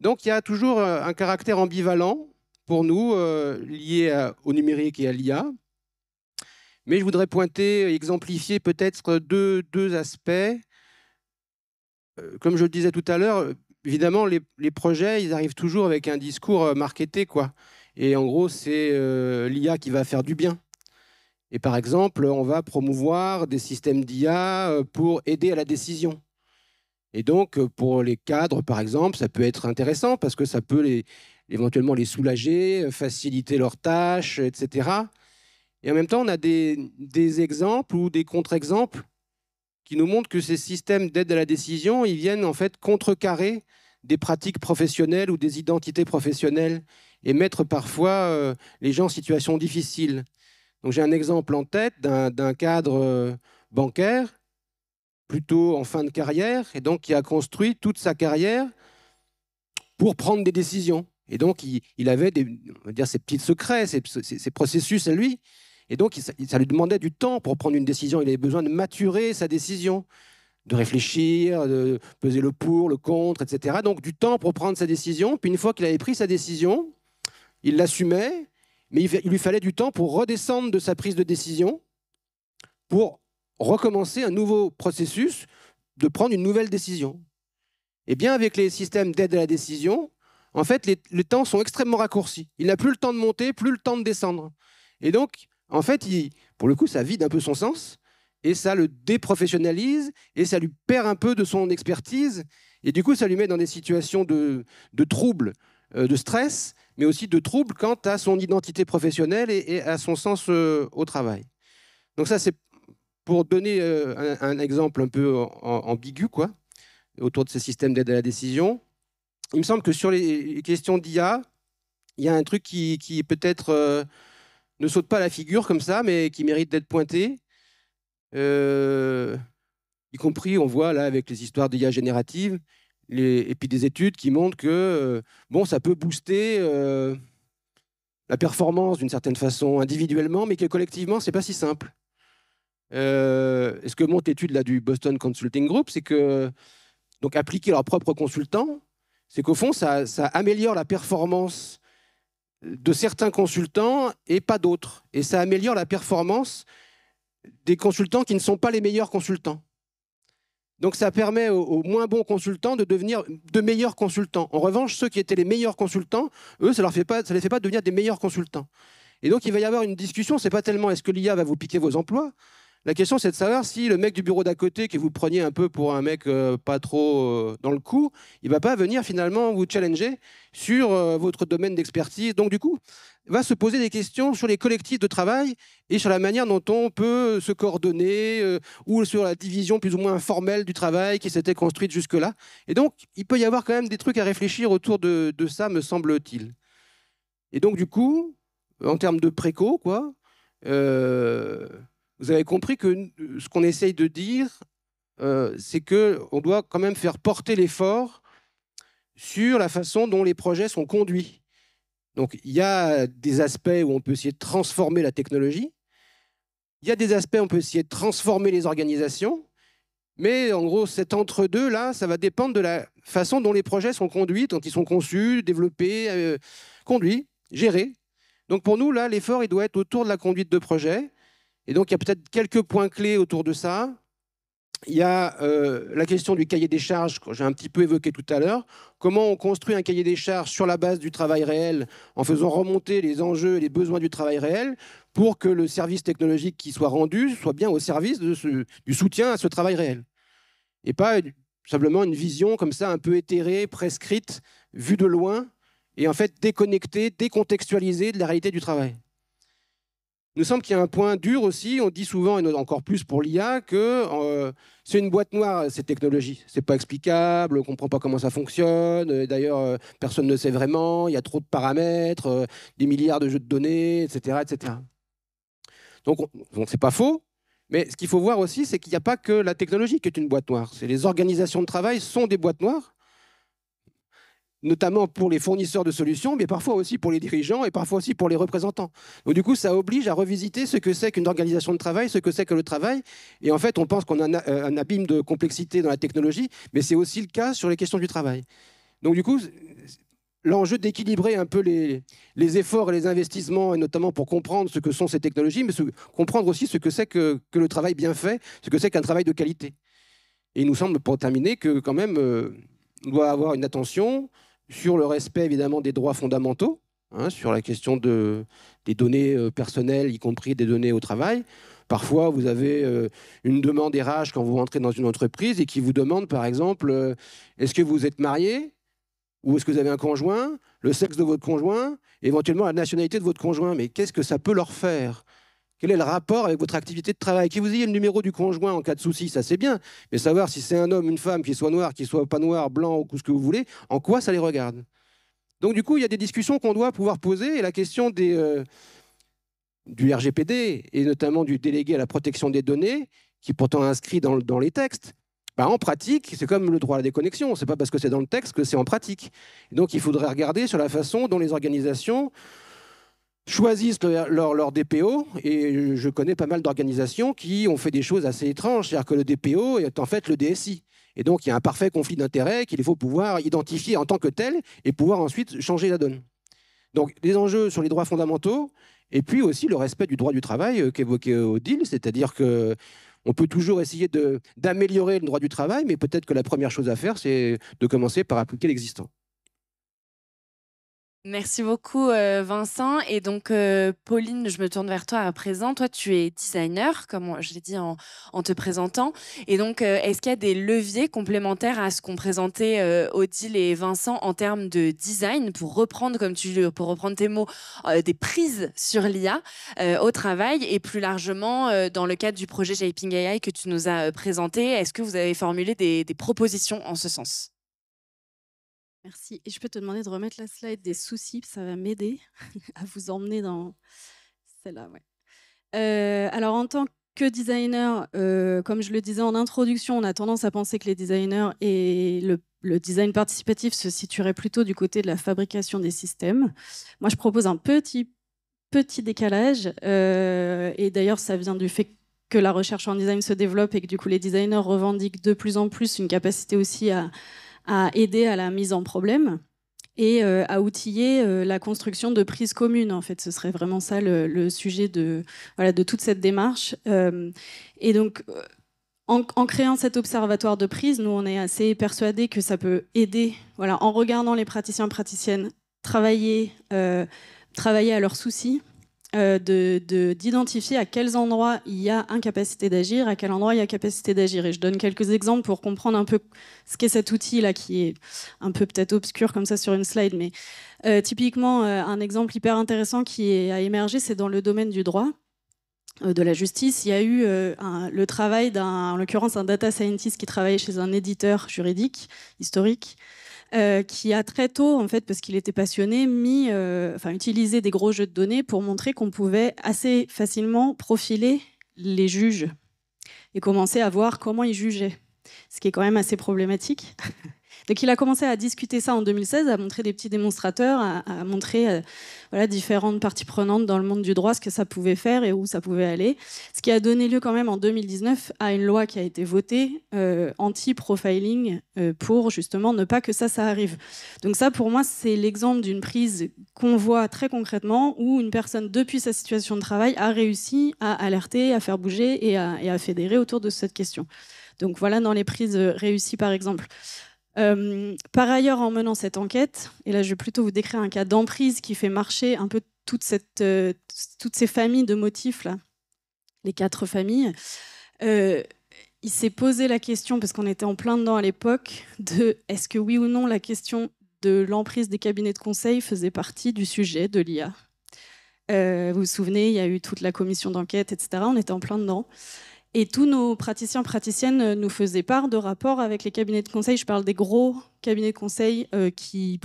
Donc il y a toujours un caractère ambivalent pour nous lié au numérique et à l'IA. Mais je voudrais pointer, exemplifier peut-être deux aspects euh, comme je le disais tout à l'heure, évidemment, les, projets, ils arrivent toujours avec un discours euh, marketé, quoi. Et en gros, c'est euh, l'IA qui va faire du bien. Et par exemple, on va promouvoir des systèmes d'IA pour aider à la décision. Et donc, pour les cadres, par exemple, ça peut être intéressant parce que ça peut éventuellement les soulager, faciliter leurs tâches, etc. Et en même temps, on a des exemples ou des contre-exemples qui nous montre que ces systèmes d'aide à la décision, ils viennent en fait contrecarrer des pratiques professionnelles ou des identités professionnelles et mettre parfois euh, les gens en situation difficile. Donc j'ai un exemple en tête d'un cadre euh, bancaire, plutôt en fin de carrière, et donc qui a construit toute sa carrière pour prendre des décisions. Et donc il, avait des, on dire, ses petits secrets, ses processus à lui, et donc, ça lui demandait du temps pour prendre une décision. Il avait besoin de maturer sa décision, de réfléchir, de peser le pour, le contre, etc. Donc, du temps pour prendre sa décision. Puis, une fois qu'il avait pris sa décision, il l'assumait, mais il lui fallait du temps pour redescendre de sa prise de décision, pour recommencer un nouveau processus de prendre une nouvelle décision. Et bien, avec les systèmes d'aide à la décision, en fait, les, les temps sont extrêmement raccourcis. Il n'a plus le temps de monter, plus le temps de descendre. Et donc, en fait, pour le coup, ça vide un peu son sens et ça le déprofessionnalise et ça lui perd un peu de son expertise. Et du coup, ça lui met dans des situations de, troubles, euh, de stress, mais aussi de troubles quant à son identité professionnelle et, à son sens euh, au travail. Donc ça, c'est pour donner euh, un, exemple un peu ambigu, quoi, autour de ces systèmes d'aide à la décision. Il me semble que sur les questions d'IA, il y a un truc qui, qui peut-être ne saute pas la figure comme ça, mais qui mérite d'être pointé. Euh, y compris, on voit là avec les histoires d'IA générative, et puis des études qui montrent que euh, bon, ça peut booster euh, la performance d'une certaine façon individuellement, mais que collectivement, ce n'est pas si simple. ce que monte l'étude du Boston Consulting Group, c'est que donc appliquer leurs propres consultants, c'est qu'au fond, ça, ça, améliore la performance de certains consultants et pas d'autres. Et ça améliore la performance des consultants qui ne sont pas les meilleurs consultants. Donc ça permet aux, moins bons consultants de devenir de meilleurs consultants. En revanche, ceux qui étaient les meilleurs consultants, eux, ça ne les fait pas devenir des meilleurs consultants. Et donc il va y avoir une discussion, c'est pas tellement est-ce que l'IA va vous piquer vos emplois, la question, c'est de savoir si le mec du bureau d'à côté, que vous preniez un peu pour un mec euh, pas trop euh, dans le coup, il va pas venir finalement vous challenger sur euh, votre domaine d'expertise. Donc, du coup, va se poser des questions sur les collectifs de travail et sur la manière dont on peut se coordonner ou sur la division plus ou moins formelle du travail qui s'était construite jusque-là. Et donc, il peut y avoir quand même des trucs à réfléchir autour de, ça, me semble-t-il. Et donc, du coup, en termes de préco, quoi, vous avez compris que euh, ce qu'on essaye de dire, euh, c'est qu'on doit quand même faire porter l'effort sur la façon dont les projets sont conduits. Donc il y a des aspects où on peut essayer de transformer la technologie, il y a des aspects où on peut essayer de transformer les organisations, mais en gros cet entre-deux, là, ça va dépendre de la façon dont les projets sont conduits, dont ils sont conçus, développés, euh, conduits, gérés. Donc pour nous, là, l'effort, il doit être autour de la conduite de projet. Et donc, il y a peut-être quelques points clés autour de ça. Il y a euh, la question du cahier des charges que j'ai un petit peu évoqué tout à l'heure. Comment on construit un cahier des charges sur la base du travail réel, en faisant remonter les enjeux et les besoins du travail réel, pour que le service technologique qui soit rendu soit bien au service du soutien à ce travail réel. Et pas simplement une vision comme ça, un peu éthérée, prescrite, vue de loin, et en fait déconnectée, décontextualisée de la réalité du travail nous semble qu'il y a un point dur aussi. On dit souvent, et encore plus pour l'IA, que euh, c'est une boîte noire, ces technologies. n'est pas explicable, on ne comprend pas comment ça fonctionne. Euh, d'ailleurs, euh, personne ne sait vraiment. Il y a trop de paramètres, des milliards de jeux de données, etc. etc. Donc, ce c'est pas faux. Mais ce qu'il faut voir aussi, c'est qu'il n'y a pas que la technologie qui est une boîte noire. C'est les organisations de travail sont des boîtes noires notamment pour les fournisseurs de solutions, mais parfois aussi pour les dirigeants et parfois aussi pour les représentants. Donc du coup, ça oblige à revisiter ce que c'est qu'une organisation de travail, ce que c'est que le travail. Et en fait, on pense qu'on a euh, un abîme de complexité dans la technologie, mais c'est aussi le cas sur les questions du travail. Donc du coup, l'enjeu d'équilibrer un peu les, les, efforts et les investissements, et notamment pour comprendre ce que sont ces technologies, mais comprendre aussi ce que c'est que, le travail bien fait, ce que c'est qu'un travail de qualité. Et il nous semble, pour terminer, que quand même, euh, on doit avoir une attention, sur le respect évidemment des droits fondamentaux, hein, sur la question des données euh, personnelles, y compris des données au travail. Parfois, vous avez euh, une demande RH quand vous rentrez dans une entreprise et qui vous demande, par exemple, euh, est-ce que vous êtes marié ou est-ce que vous avez un conjoint, le sexe de votre conjoint, éventuellement la nationalité de votre conjoint. Mais qu'est-ce que ça peut leur faire quel est le rapport avec votre activité de travail Que vous ayez le numéro du conjoint en cas de souci, ça c'est bien, mais savoir si c'est un homme, une femme, qu'il soit noir, qu'il soit pas noir, blanc ou ce que vous voulez, en quoi ça les regarde Donc du coup, il y a des discussions qu'on doit pouvoir poser et la question euh, du RGPD et notamment du délégué à la protection des données, qui est pourtant inscrit dans, les textes, bah, en pratique, c'est comme le droit à la déconnexion. C'est pas parce que c'est dans le texte que c'est en pratique. donc, il faudrait regarder sur la façon dont les organisations choisissent leur, DPO, et je connais pas mal d'organisations qui ont fait des choses assez étranges, c'est-à-dire que le DPO est en fait le DSI. Et donc il y a un parfait conflit d'intérêts qu'il faut pouvoir identifier en tant que tel et pouvoir ensuite changer la donne. Donc les enjeux sur les droits fondamentaux, et puis aussi le respect du droit du travail euh, qu'évoquait euh, Odile, c'est-à-dire que on peut toujours essayer d'améliorer le droit du travail, mais peut-être que la première chose à faire, c'est de commencer par appliquer l'existant. Merci beaucoup euh, Vincent. Et donc euh, Pauline, je me tourne vers toi à présent. Toi, tu es designer, comme je l'ai dit en, te présentant. Et donc, euh, est-ce qu'il y a des leviers complémentaires à ce qu'ont présenté Odile et Vincent en termes de design pour reprendre, comme tu pour reprendre tes mots, des prises sur l'IA au travail et plus largement dans le cadre du projet Shaping AI que tu nous as présenté Est-ce que vous avez formulé des propositions en ce sens Merci. Et je peux te demander de remettre la slide des soucis, ça va m'aider [LAUGHS] à vous emmener dans celle-là. Euh, alors en tant que designer, euh, comme je le disais en introduction, on a tendance à penser que les designers et le, design participatif se situeraient plutôt du côté de la fabrication des systèmes. Moi, je propose un petit, petit décalage, euh, et d'ailleurs, ça vient du fait que la recherche en design se développe et que du coup, les designers revendiquent de plus en plus une capacité aussi à à aider à la mise en problème et euh, à outiller euh, la construction de prises communes. En fait, ce serait vraiment ça le, sujet de, voilà, de toute cette démarche. Euh, et donc, en, créant cet observatoire de prise, nous, on est assez persuadés que ça peut aider, voilà, en regardant les praticiens et praticiennes travailler, travailler à leurs soucis, d'identifier euh, de, de, à quels endroits il y a incapacité d'agir, à quel endroit il y a capacité d'agir. Et je donne quelques exemples pour comprendre un peu ce qu'est cet outil-là, qui est un peu peut-être obscur comme ça sur une slide. Mais euh, typiquement, euh, un exemple hyper intéressant qui a émergé, c'est dans le domaine du droit de la justice, il y a eu le travail d'un, en l'occurrence, un data scientist qui travaillait chez un éditeur juridique historique, euh, qui a très tôt, en fait, parce qu'il était passionné, mis, euh, enfin, utilisé des gros jeux de données pour montrer qu'on pouvait assez facilement profiler les juges et commencer à voir comment ils jugeaient, ce qui est quand même assez problématique. [LAUGHS] Donc il a commencé à discuter ça en 2016, à montrer des petits démonstrateurs, à, montrer euh, voilà, différentes parties prenantes dans le monde du droit, ce que ça pouvait faire et où ça pouvait aller. Ce qui a donné lieu quand même en 2019 à une loi qui a été votée euh, anti-profiling euh, pour justement ne pas que ça, ça arrive. Donc ça, pour moi, c'est l'exemple d'une prise qu'on voit très concrètement où une personne, depuis sa situation de travail, a réussi à alerter, à faire bouger et à fédérer autour de cette question. Donc voilà dans les prises réussies par exemple. Euh, par ailleurs, en menant cette enquête, et là je vais plutôt vous décrire un cas d'emprise qui fait marcher un peu toute euh, toutes ces familles de motifs, là, les quatre familles, euh, il s'est posé la question, parce qu'on était en plein dedans à l'époque, de est-ce que oui ou non la question de l'emprise des cabinets de conseil faisait partie du sujet de l'IA. vous vous souvenez, il y a eu toute la commission d'enquête, etc. On était en plein dedans. Et tous nos praticiens, praticiennes euh, nous faisaient part de rapports avec les cabinets de conseil. Je parle des gros cabinets de conseil euh, qui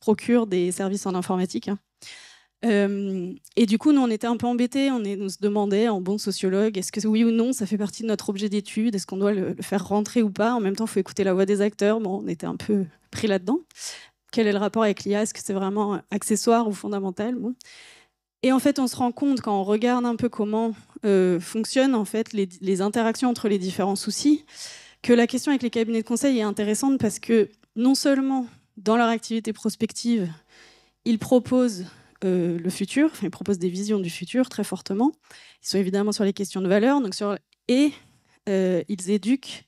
procurent des services en informatique. Hein. Euh, et du coup, nous, on était un peu embêtés. On, se demandait, en bon sociologue, est-ce que oui ou non, ça fait partie de notre objet d'étude Est-ce qu'on doit le, faire rentrer ou pas En même temps, il faut écouter la voix des acteurs. Bon, on était un peu pris là-dedans. Quel est le rapport avec l'IA Est-ce que c'est vraiment accessoire ou fondamental et en fait, on se rend compte quand on regarde un peu comment euh, fonctionnent en fait les, interactions entre les différents soucis, que la question avec les cabinets de conseil est intéressante parce que non seulement dans leur activité prospective, ils proposent euh, le futur, ils proposent des visions du futur très fortement. Ils sont évidemment sur les questions de valeur, donc sur et euh, ils éduquent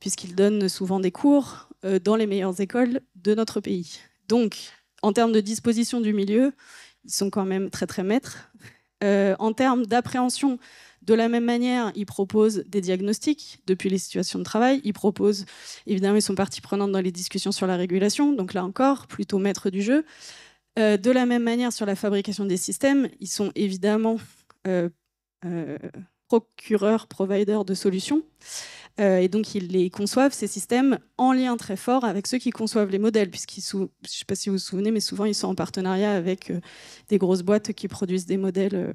puisqu'ils donnent souvent des cours dans les meilleures écoles de notre pays. Donc, en termes de disposition du milieu, ils sont quand même très très maîtres. Euh, en termes d'appréhension, de la même manière, ils proposent des diagnostics depuis les situations de travail. Ils proposent, évidemment, ils sont partie prenante dans les discussions sur la régulation, donc là encore, plutôt maître du jeu. Euh, de la même manière, sur la fabrication des systèmes, ils sont évidemment euh, procureurs, providers de solutions. Euh, et donc, ils les conçoivent, ces systèmes, en lien très fort avec ceux qui conçoivent les modèles, puisqu'ils, je ne sais pas si vous vous souvenez, mais souvent, ils sont en partenariat avec euh, des grosses boîtes qui produisent des modèles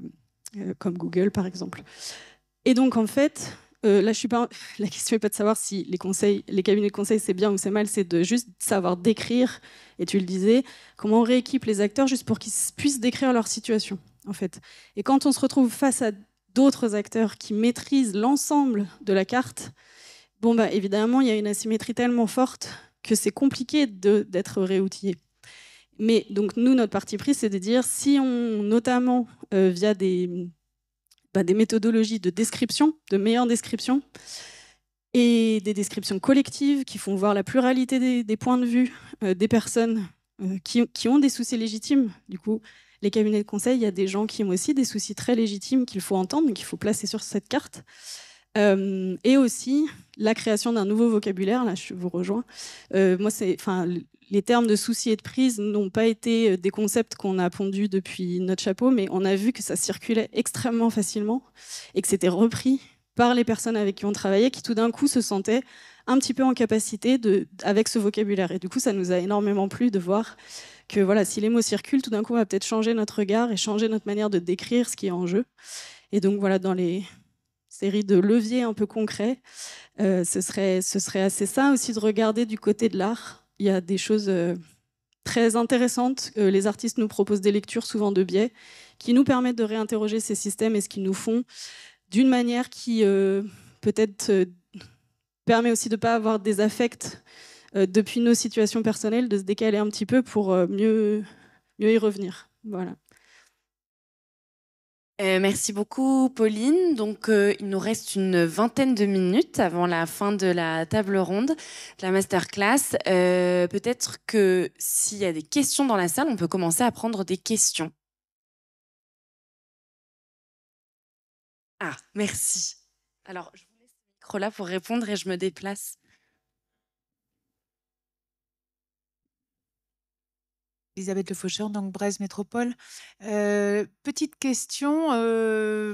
euh, comme Google, par exemple. Et donc, en fait, là, je suis pas, [LAUGHS] la question n'est pas de savoir si les, conseils, les cabinets de conseil, c'est bien ou c'est mal, c'est de juste savoir décrire, et tu le disais, comment on rééquipe les acteurs juste pour qu'ils puissent décrire leur situation. En fait. Et quand on se retrouve face à d'autres acteurs qui maîtrisent l'ensemble de la carte, bon, bah, évidemment, il y a une asymétrie tellement forte que c'est compliqué d'être réoutillé. Mais donc, nous, notre parti pris, c'est de dire si on, notamment euh, via bah, des, méthodologies de description, de meilleures descriptions, et des descriptions collectives qui font voir la pluralité des, points de vue euh, des personnes euh, qui, qui, ont des soucis légitimes. Du coup, les cabinets de conseil, il y a des gens qui ont aussi des soucis très légitimes qu'il faut entendre, qu'il faut placer sur cette carte. Euh, et aussi la création d'un nouveau vocabulaire, là je vous rejoins. Euh, moi, enfin, les termes de souci et de prise n'ont pas été euh, des concepts qu'on a pondus depuis notre chapeau, mais on a vu que ça circulait extrêmement facilement et que c'était repris par les personnes avec qui on travaillait, qui tout d'un coup se sentaient un petit peu en capacité avec ce vocabulaire. Et du coup, ça nous a énormément plu de voir que voilà, si les mots circulent, tout d'un coup, on va peut-être changer notre regard et changer notre manière de décrire ce qui est en jeu. Et donc voilà, dans les séries de leviers un peu concrets, euh, ce, serait, assez ça aussi de regarder du côté de l'art. Il y a des choses euh, très intéressantes. les artistes nous proposent des lectures souvent de biais qui nous permettent de réinterroger ces systèmes et ce qu'ils nous font d'une manière qui euh, peut-être permet aussi de ne pas avoir des affects euh, depuis nos situations personnelles, de se décaler un petit peu pour euh, mieux, mieux y revenir. Voilà. Euh, merci beaucoup, Pauline. Donc, il nous reste une vingtaine de minutes avant la fin de la table ronde, de la masterclass. Peut-être que s'il y a des questions dans la salle, on peut commencer à prendre des questions. Ah, merci. Alors, je vous laisse le micro là pour répondre et je me déplace. Elisabeth Le Faucheur, donc Brest Métropole. Euh, petite question. Euh,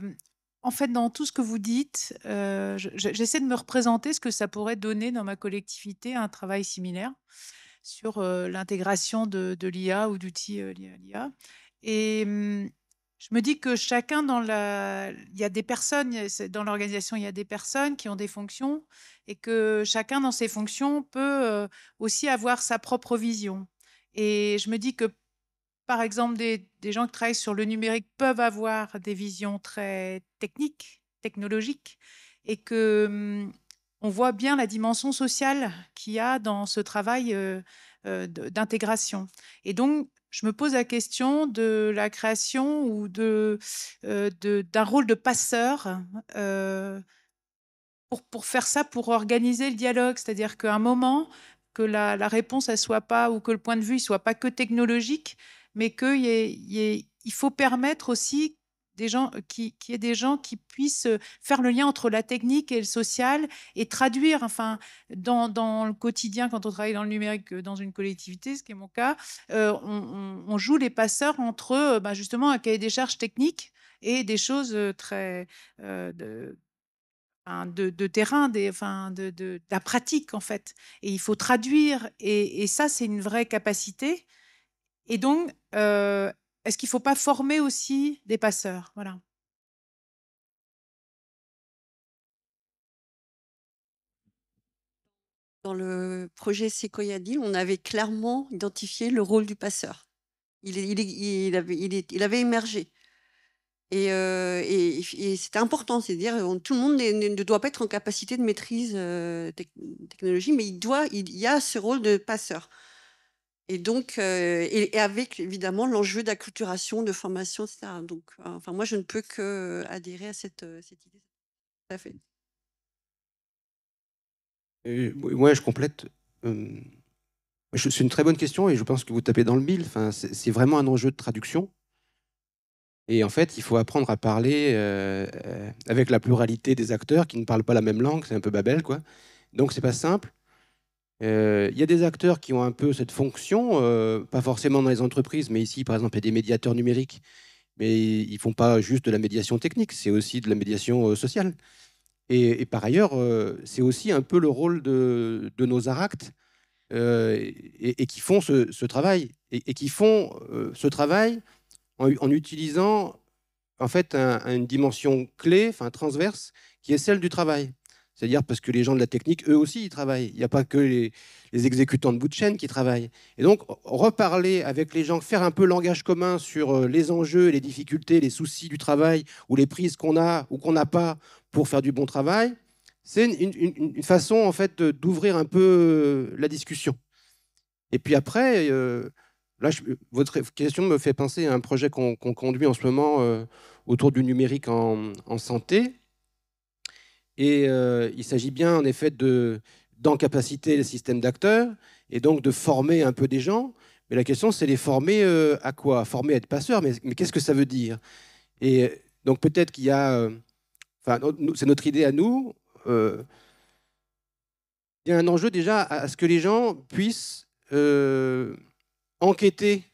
en fait, dans tout ce que vous dites, euh, j'essaie de me représenter ce que ça pourrait donner dans ma collectivité un travail similaire sur l'intégration de, l'IA ou d'outils l'IA. Et hum, je me dis que chacun dans la... Il y a des personnes, dans l'organisation, il y a des personnes qui ont des fonctions et que chacun dans ses fonctions peut aussi avoir sa propre vision. Et je me dis que, par exemple, des, gens qui travaillent sur le numérique peuvent avoir des visions très techniques, technologiques, et que hum, on voit bien la dimension sociale qu'il y a dans ce travail euh, euh, d'intégration. Et donc, je me pose la question de la création ou de euh, d'un rôle de passeur pour, faire ça, pour organiser le dialogue. C'est-à-dire qu'à un moment, que la, réponse, elle soit pas, ou que le point de vue, ne soit pas que technologique, mais qu'il il faut permettre aussi des gens euh, qui, qui des gens qui puissent euh, faire le lien entre la technique et le social et traduire enfin dans, le quotidien quand on travaille dans le numérique euh, dans une collectivité ce qui est mon cas on, joue les passeurs entre bah, justement un cahier des charges techniques et des choses très de, terrain, de, la pratique en fait. Et il faut traduire. Et, ça, c'est une vraie capacité. Et donc, euh, est-ce qu'il ne faut pas former aussi des passeurs Voilà. Dans le projet Sequoia on avait clairement identifié le rôle du passeur. il avait émergé. Euh, et, c'est important, c'est-à-dire tout le monde ne, doit pas être en capacité de maîtrise euh, technologie, mais il doit, il y a ce rôle de passeur. Et donc, euh, et, avec évidemment l'enjeu d'acculturation, de formation, etc. Donc, enfin, moi, je ne peux que adhérer à cette, idée. Tout à fait. Moi, je complète. c'est une très bonne question et je pense que vous tapez dans le mille. Enfin, c'est vraiment un enjeu de traduction. Et en fait, il faut apprendre à parler euh, euh, avec la pluralité des acteurs qui ne parlent pas la même langue, c'est un peu Babel, quoi. Donc c'est pas simple. Euh, il y a des acteurs qui ont un peu cette fonction, pas forcément dans les entreprises, mais ici, par exemple, il y a des médiateurs numériques, mais ils font pas juste de la médiation technique, c'est aussi de la médiation sociale. Et, par ailleurs, c'est aussi un peu le rôle de, nos aractes et, qui font ce, travail, et qui font ce travail en, utilisant en fait une dimension clé, enfin transverse, qui est celle du travail. C'est-à-dire parce que les gens de la technique, eux aussi, ils travaillent. Il n'y a pas que les, exécutants de bout de chaîne qui travaillent. Et donc, reparler avec les gens, faire un peu langage commun sur euh, les enjeux, les difficultés, les soucis du travail, ou les prises qu'on a ou qu'on n'a pas pour faire du bon travail, c'est une, façon, en fait, d'ouvrir un peu euh, la discussion. Et puis après, euh, Là, votre question me fait penser à un projet qu'on conduit en ce moment euh, autour du numérique en, santé. Et euh, il s'agit bien, en effet, d'encapaciter le les systèmes d'acteurs et donc de former un peu des gens. Mais la question, c'est les former euh, à quoi Former à être passeurs, mais, qu'est-ce que ça veut dire Et donc peut-être qu'il y a... c'est notre idée à nous. il y a un enjeu déjà à ce que les gens puissent enquêter,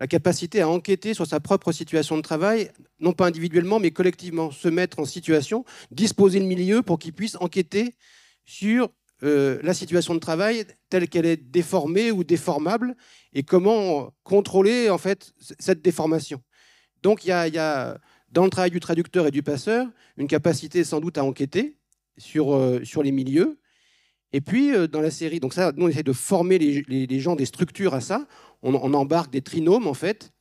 la capacité à enquêter sur sa propre situation de travail, non pas individuellement, mais collectivement, se mettre en situation, disposer le milieu pour qu'il puisse enquêter sur euh, la situation de travail telle qu'elle est déformée ou déformable et comment contrôler en fait cette déformation. Donc il y, a, dans le travail du traducteur et du passeur une capacité sans doute à enquêter sur, euh, sur les milieux, et puis, euh, dans la série, donc ça, nous, on essaie de former les, gens des structures à ça. On, embarque des trinômes, en fait.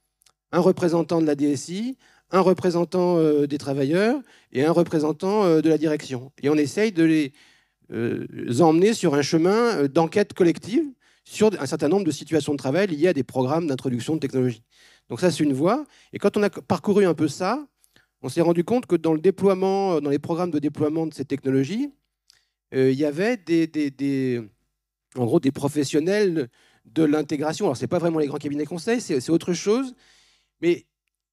Un représentant de la DSI, un représentant euh, des travailleurs et un représentant euh, de la direction. Et on essaye de les, emmener sur un chemin d'enquête collective sur un certain nombre de situations de travail liées à des programmes d'introduction de technologies. Donc ça, c'est une voie. Et quand on a parcouru un peu ça, on s'est rendu compte que dans le déploiement, dans les programmes de déploiement de ces technologies, euh, il y avait des, en gros, des professionnels de l'intégration. Alors, ce n'est pas vraiment les grands cabinets conseils, c'est autre chose, mais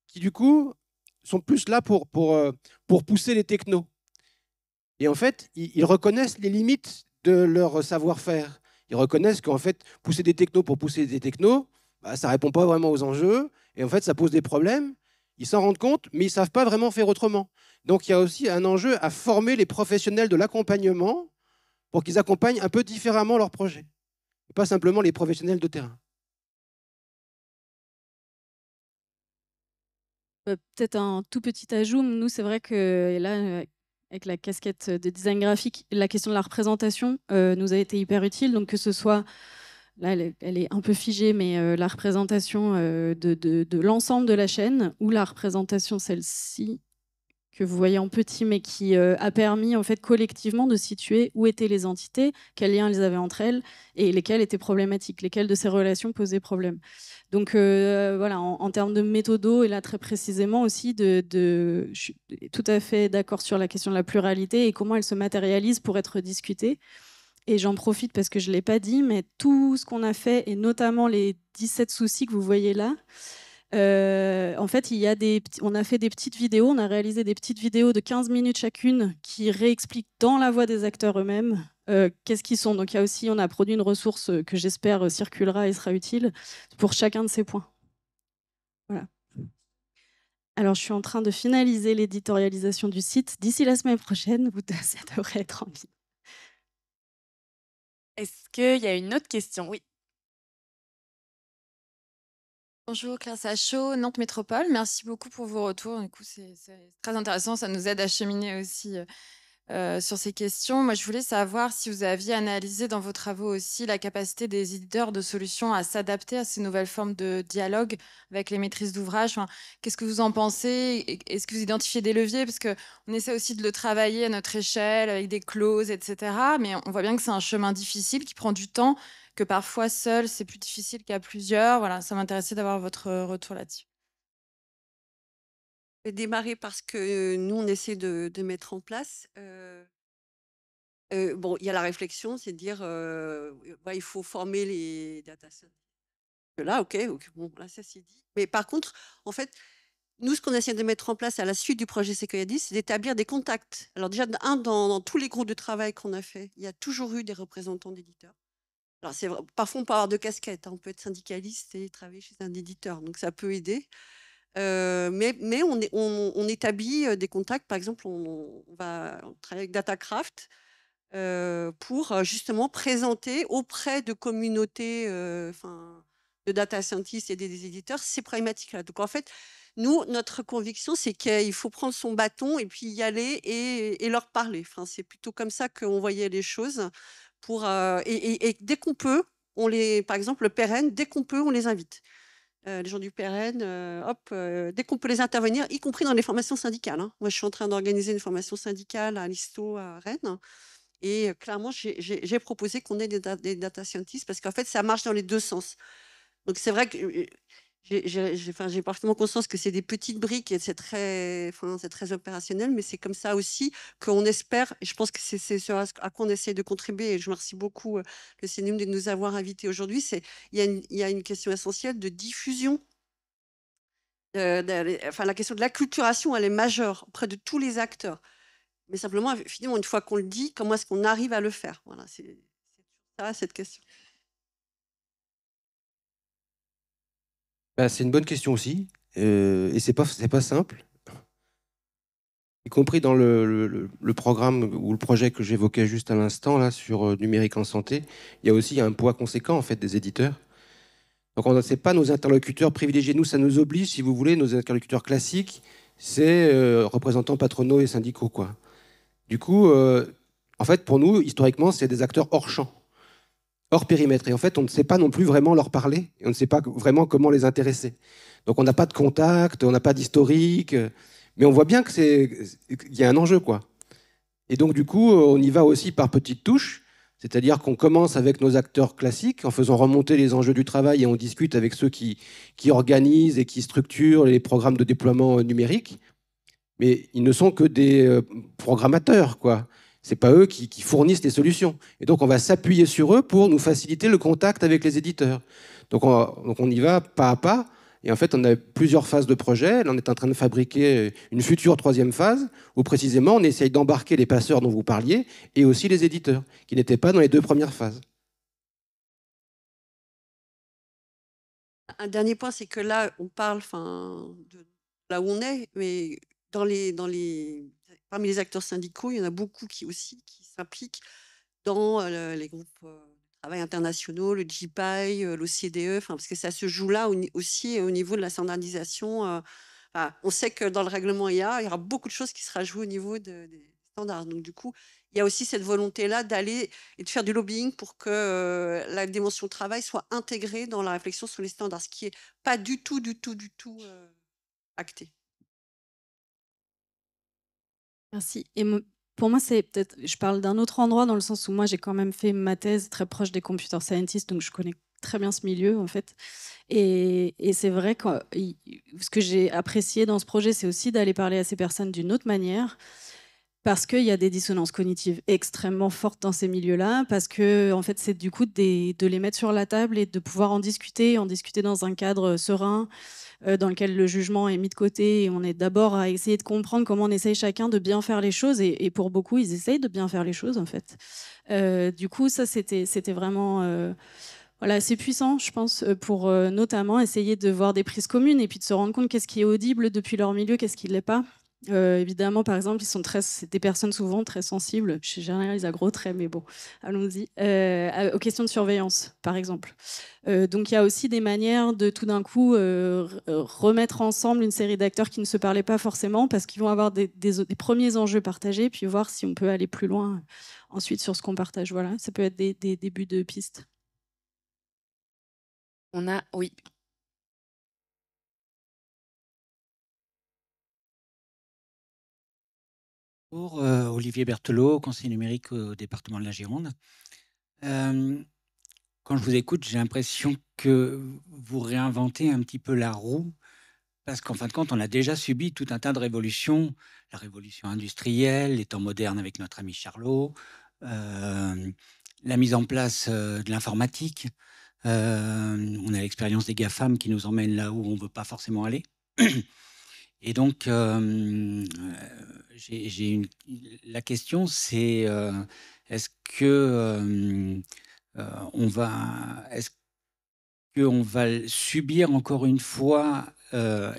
qui, du coup, sont plus là pour, pour, euh, pour pousser les technos. Et en fait, ils, reconnaissent les limites de leur savoir-faire. Ils reconnaissent qu'en fait, pousser des technos pour pousser des technos, bah, ça ne répond pas vraiment aux enjeux, et en fait, ça pose des problèmes. Ils s'en rendent compte, mais ils ne savent pas vraiment faire autrement. Donc il y a aussi un enjeu à former les professionnels de l'accompagnement pour qu'ils accompagnent un peu différemment leurs projets, pas simplement les professionnels de terrain. Euh, peut-être un tout petit ajout. Nous, c'est vrai que là, euh, avec la casquette de design graphique, la question de la représentation euh, nous a été hyper utile. Donc, que ce soit là elle est, un peu figée, mais euh, la représentation euh, de, l'ensemble de la chaîne, ou la représentation celle-ci, que vous voyez en petit, mais qui euh, a permis en fait collectivement de situer où étaient les entités, quels liens elles avaient entre elles et lesquelles étaient problématiques, lesquelles de ces relations posaient problème. Donc voilà, en, termes de méthodo et là très précisément aussi, je suis tout à fait d'accord sur la question de la pluralité et comment elle se matérialise pour être discutée. Et j'en profite parce que je ne l'ai pas dit, mais tout ce qu'on a fait, et notamment les 17 soucis que vous voyez là, euh, en fait, il y a des, on a fait des petites vidéos, on a réalisé des petites vidéos de 15 minutes chacune qui réexpliquent dans la voix des acteurs eux-mêmes euh, qu'est-ce qu'ils sont. Donc, il y a aussi, on a produit une ressource euh, que j'espère circulera et sera utile pour chacun de ces points. Voilà. Alors, je suis en train de finaliser l'éditorialisation du site. D'ici la semaine prochaine, [LAUGHS] ça devrait être en ligne. Est-ce qu'il y a une autre question Oui. Bonjour Claire Sachaud, Nantes Métropole. Merci beaucoup pour vos retours. Du coup, c'est très intéressant. Ça nous aide à cheminer aussi euh, euh, sur ces questions. Moi, je voulais savoir si vous aviez analysé dans vos travaux aussi la capacité des éditeurs de solutions à s'adapter à ces nouvelles formes de dialogue avec les maîtrises d'ouvrage. Qu'est-ce que vous en pensez Est-ce que vous identifiez des leviers Parce qu'on essaie aussi de le travailler à notre échelle, avec des clauses, etc. Mais on voit bien que c'est un chemin difficile qui prend du temps, que parfois seul, c'est plus difficile qu'à plusieurs. Voilà, ça m'intéressait d'avoir votre retour là-dessus démarrer parce que nous, on essaie de, mettre en place. bon, il y a la réflexion, c'est de dire, bah, il faut former les data scientists. Là, ok, bon, ça c'est dit. Mais par contre, en fait, nous, ce qu'on essaie de mettre en place à la suite du projet Sequoia 10, c'est d'établir des contacts. Alors déjà, un, dans, tous les groupes de travail qu'on a fait, il y a toujours eu des représentants d'éditeurs. Alors, c'est parfois, on peut avoir deux casquettes. Hein. On peut être syndicaliste et travailler chez un éditeur. Donc, ça peut aider. Euh, mais, mais on, établit euh, des contacts. Par exemple, on, travaille va avec DataCraft euh, pour justement présenter auprès de communautés, de data scientists et des, éditeurs, ces problématiques-là. Donc en fait, nous, notre conviction, c'est qu'il faut prendre son bâton et puis y aller et, leur parler. Enfin, c'est plutôt comme ça qu'on voyait les choses. Pour, et, dès qu'on peut, on les, par exemple, le pérenne, dès qu'on peut, on les invite. Euh, les gens du PRN, euh, hop, euh, dès qu'on peut les intervenir, y compris dans les formations syndicales. Hein. Moi, je suis en train d'organiser une formation syndicale à l'ISTO à Rennes. Et clairement, j'ai proposé qu'on ait des, data scientists parce qu'en fait, ça marche dans les deux sens. Donc, c'est vrai que j'ai enfin, parfaitement conscience que c'est des petites briques et c'est très, enfin, très opérationnel, mais c'est comme ça aussi qu'on espère, et je pense que c'est ce à quoi on essaie de contribuer, et je remercie beaucoup euh, le CNUM de nous avoir invités aujourd'hui, c'est il y, y, a une question essentielle de diffusion. Euh, enfin, la question de l'acculturation, elle est majeure auprès de tous les acteurs. Mais simplement, finalement, une fois qu'on le dit, comment est-ce qu'on arrive à le faire Voilà, c'est ça, cette question. Bah, c'est une bonne question aussi. Euh, et ce pas, pas simple. Y compris dans le, programme ou le projet que j'évoquais juste à l'instant, là, sur euh, numérique en santé, il y a aussi un poids conséquent, en fait, des éditeurs. Donc, on ne pas nos interlocuteurs privilégiés. Nous, ça nous oblige, si vous voulez, nos interlocuteurs classiques, c'est euh, représentants patronaux et syndicaux, quoi. Du coup, en fait, pour nous, historiquement, c'est des acteurs hors champ hors périmètre. Et en fait, on ne sait pas non plus vraiment leur parler, et on ne sait pas vraiment comment les intéresser. Donc on n'a pas de contact, on n'a pas d'historique, euh, mais on voit bien qu'il y a un enjeu. quoi. Et donc du coup, euh, on y va aussi par petites touches, c'est-à-dire qu'on commence avec nos acteurs classiques en faisant remonter les enjeux du travail et on discute avec ceux qui, qui organisent et qui structurent les programmes de déploiement euh, numérique. Mais ils ne sont que des programmateurs, quoi. C'est pas eux qui, fournissent les solutions. Et donc, on va s'appuyer sur eux pour nous faciliter le contact avec les éditeurs. Donc on, y va pas à pas. Et en fait, on a plusieurs phases de projet. Là, on est en train de fabriquer une future troisième phase où précisément on essaye d'embarquer les passeurs dont vous parliez et aussi les éditeurs qui n'étaient pas dans les deux premières phases. Un dernier point, c'est que là, on parle de là où on est, mais dans les, dans les parmi les acteurs syndicaux, il y en a beaucoup qui aussi qui s'impliquent dans les groupes de travail internationaux, le GPI, l'OCDE, parce que ça se joue là aussi au niveau de la standardisation. on sait que dans le règlement IA, il y aura beaucoup de choses qui seront jouées au niveau des standards. Donc du coup, il y a aussi cette volonté-là d'aller et de faire du lobbying pour que la dimension travail soit intégrée dans la réflexion sur les standards, ce qui n'est pas du tout, du tout, du tout acté. Merci. Et pour moi, c'est peut-être, je parle d'un autre endroit dans le sens où moi, j'ai quand même fait ma thèse très proche des computer scientists, donc je connais très bien ce milieu en fait. Et, et c'est vrai que ce que j'ai apprécié dans ce projet, c'est aussi d'aller parler à ces personnes d'une autre manière parce qu'il y a des dissonances cognitives extrêmement fortes dans ces milieux-là, parce que en fait, c'est du coup de les mettre sur la table et de pouvoir en discuter, en discuter dans un cadre euh, serein euh, dans lequel le jugement est mis de côté et on est d'abord à essayer de comprendre comment on essaye chacun de bien faire les choses et, pour beaucoup ils essayent de bien faire les choses en fait. Euh, du coup ça c'était c'était vraiment assez voilà, c'est puissant, je pense, pour notamment essayer de voir des prises communes et puis de se rendre compte qu'est-ce qui est audible depuis leur milieu, qu'est-ce qui ne l'est pas. Euh, évidemment, par exemple, ils sont très, des personnes souvent très sensibles. Je généralise à gros traits, mais bon, allons-y. Euh, aux questions de surveillance, par exemple. Euh, donc, il y a aussi des manières de tout d'un coup remettre ensemble une série d'acteurs qui ne se parlaient pas forcément parce qu'ils vont avoir des, premiers enjeux partagés, puis voir si on peut aller plus loin ensuite sur ce qu'on partage. Voilà, ça peut être des, des débuts de pistes. On a, oui, Bonjour, euh, Olivier Berthelot, conseiller numérique au département de la Gironde. quand je vous écoute, j'ai l'impression que vous réinventez un petit peu la roue, parce qu'en fin de compte, on a déjà subi tout un tas de révolutions, la révolution industrielle, les temps modernes avec notre ami Charlot, la mise en place euh, de l'informatique. on a l'expérience des GAFAM qui nous emmène là où on ne veut pas forcément aller. Et donc, euh, euh, la question, c'est euh, est-ce que on va, est-ce qu'on va subir encore une fois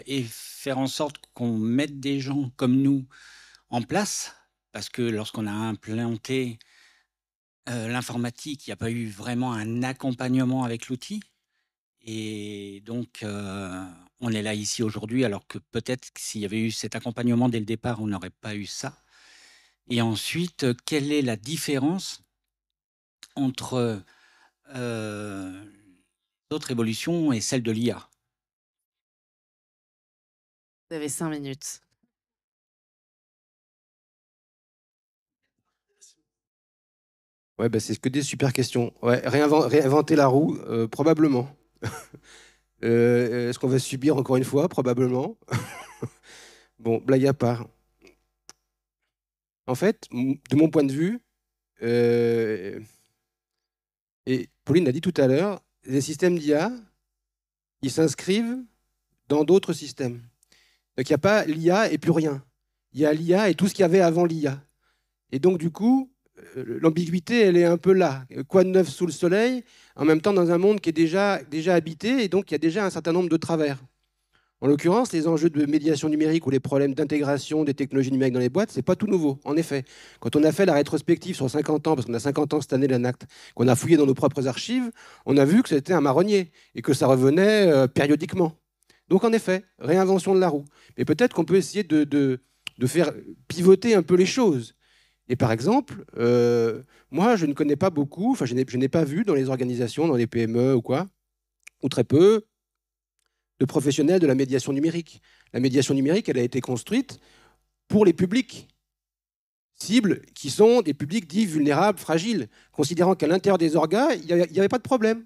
et faire en sorte qu'on mette des gens comme nous en place, parce que lorsqu'on a implanté l'informatique, il n'y a pas eu vraiment un accompagnement avec l'outil. Et donc, on est là ici aujourd'hui, alors que peut-être s'il y avait eu cet accompagnement dès le départ, on n'aurait pas eu ça. Et ensuite, euh, quelle est la différence entre euh, d'autres évolutions et celle de l'IA Vous avez cinq minutes. Ouais, bah, c'est que des super questions. réinventer la roue, euh, probablement. [LAUGHS] Euh, est-ce qu'on va subir encore une fois Probablement. [LAUGHS] bon, blague à part. En fait, de mon point de vue, euh, et Pauline l'a dit tout à l'heure, les systèmes d'IA, ils s'inscrivent dans d'autres systèmes. Donc il n'y a pas l'IA et plus rien. Il y a l'IA et tout ce qu'il y avait avant l'IA. Et donc du coup, euh, l'ambiguïté, elle est un peu là. Quoi de neuf sous le soleil En même temps, dans un monde qui est déjà, déjà habité, et donc il y a déjà un certain nombre de travers. En l'occurrence, les enjeux de médiation numérique ou les problèmes d'intégration des technologies numériques dans les boîtes, ce n'est pas tout nouveau. En effet, quand on a fait la rétrospective sur 50 ans, parce qu'on a 50 ans cette année l'ANACT, qu'on a fouillé dans nos propres archives, on a vu que c'était un marronnier et que ça revenait euh, périodiquement. Donc en effet, réinvention de la roue. Mais peut-être qu'on peut essayer de faire pivoter un peu les choses. Et par exemple, euh, moi, je ne connais pas beaucoup, enfin, je n'ai pas vu dans les organisations, dans les PME ou quoi, ou très peu, de professionnels de la médiation numérique. La médiation numérique, elle a été construite pour les publics cibles qui sont des publics dits vulnérables, fragiles, considérant qu'à l'intérieur des organes, il n'y avait, pas de problème.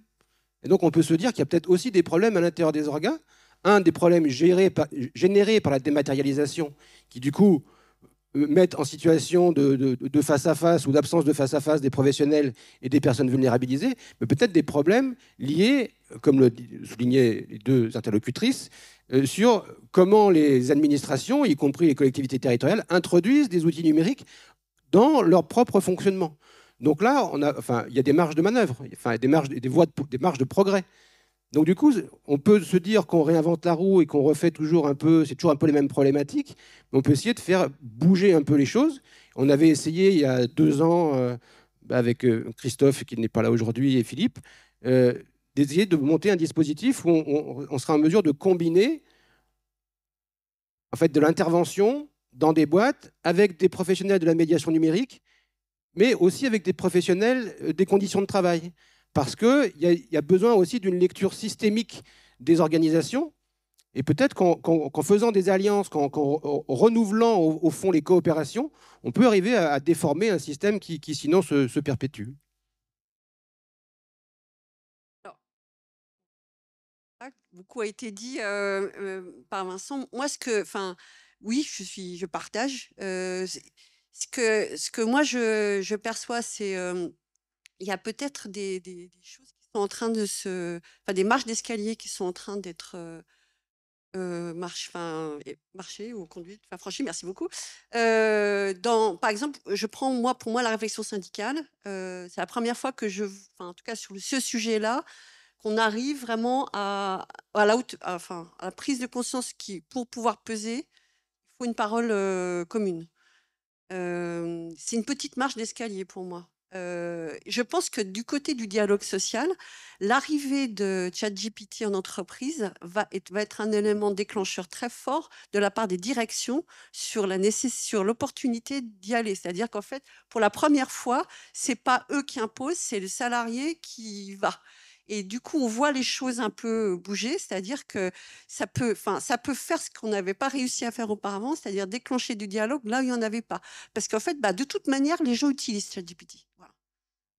Et donc on peut se dire qu'il y a peut-être aussi des problèmes à l'intérieur des organes. Un des problèmes générés par la dématérialisation, qui du coup euh, mettre en situation de, face à face ou d'absence de face à face des professionnels et des personnes vulnérabilisées, mais peut-être des problèmes liés, comme le soulignaient les deux interlocutrices, euh, sur comment les administrations, y compris les collectivités territoriales, introduisent des outils numériques dans leur propre fonctionnement. Donc là, on a, enfin, il y a des marges de manœuvre, enfin, des marges, des voies, des marges de progrès. Donc du coup, on peut se dire qu'on réinvente la roue et qu'on refait toujours un peu, c'est toujours un peu les mêmes problématiques, mais on peut essayer de faire bouger un peu les choses. On avait essayé il y a deux ans, euh, avec euh, Christophe qui n'est pas là aujourd'hui et Philippe, euh, d'essayer de monter un dispositif où on, on, sera en mesure de combiner en fait, de l'intervention dans des boîtes avec des professionnels de la médiation numérique, mais aussi avec des professionnels des conditions de travail parce qu'il y, y, a besoin aussi d'une lecture systémique des organisations. Et peut-être qu'en faisant des alliances, qu'en renouvelant au, fond les coopérations, on peut arriver à, déformer un système qui, sinon se, perpétue. beaucoup a été dit euh, euh, par Vincent. Moi, ce que, enfin, oui, je suis, je partage. Euh, ce que, ce que moi je perçois, c'est il y a peut-être des, choses qui sont en train de se, enfin, des marches d'escalier qui sont en train d'être euh, euh, marche, enfin, marchées ou conduites, enfin, franchies. Merci beaucoup. Euh, dans, par exemple, je prends moi pour moi la réflexion syndicale. c'est la première fois que je, enfin, en tout cas sur ce sujet-là, qu'on arrive vraiment à, à la enfin, à la prise de conscience qui, pour pouvoir peser, il faut une parole commune. c'est une petite marche d'escalier pour moi je pense que du côté du dialogue social, l'arrivée de ChatGPT en entreprise va être, va être, un élément déclencheur très fort de la part des directions sur la l'opportunité d'y aller. C'est-à-dire qu'en fait, pour la première fois, c'est pas eux qui imposent, c'est le salarié qui va. Et du coup, on voit les choses un peu bouger, c'est-à-dire que ça peut, enfin, ça peut faire ce qu'on n'avait pas réussi à faire auparavant, c'est-à-dire déclencher du dialogue là où il n'y en avait pas. Parce qu'en fait, bah, de toute manière, les gens utilisent ChatGPT.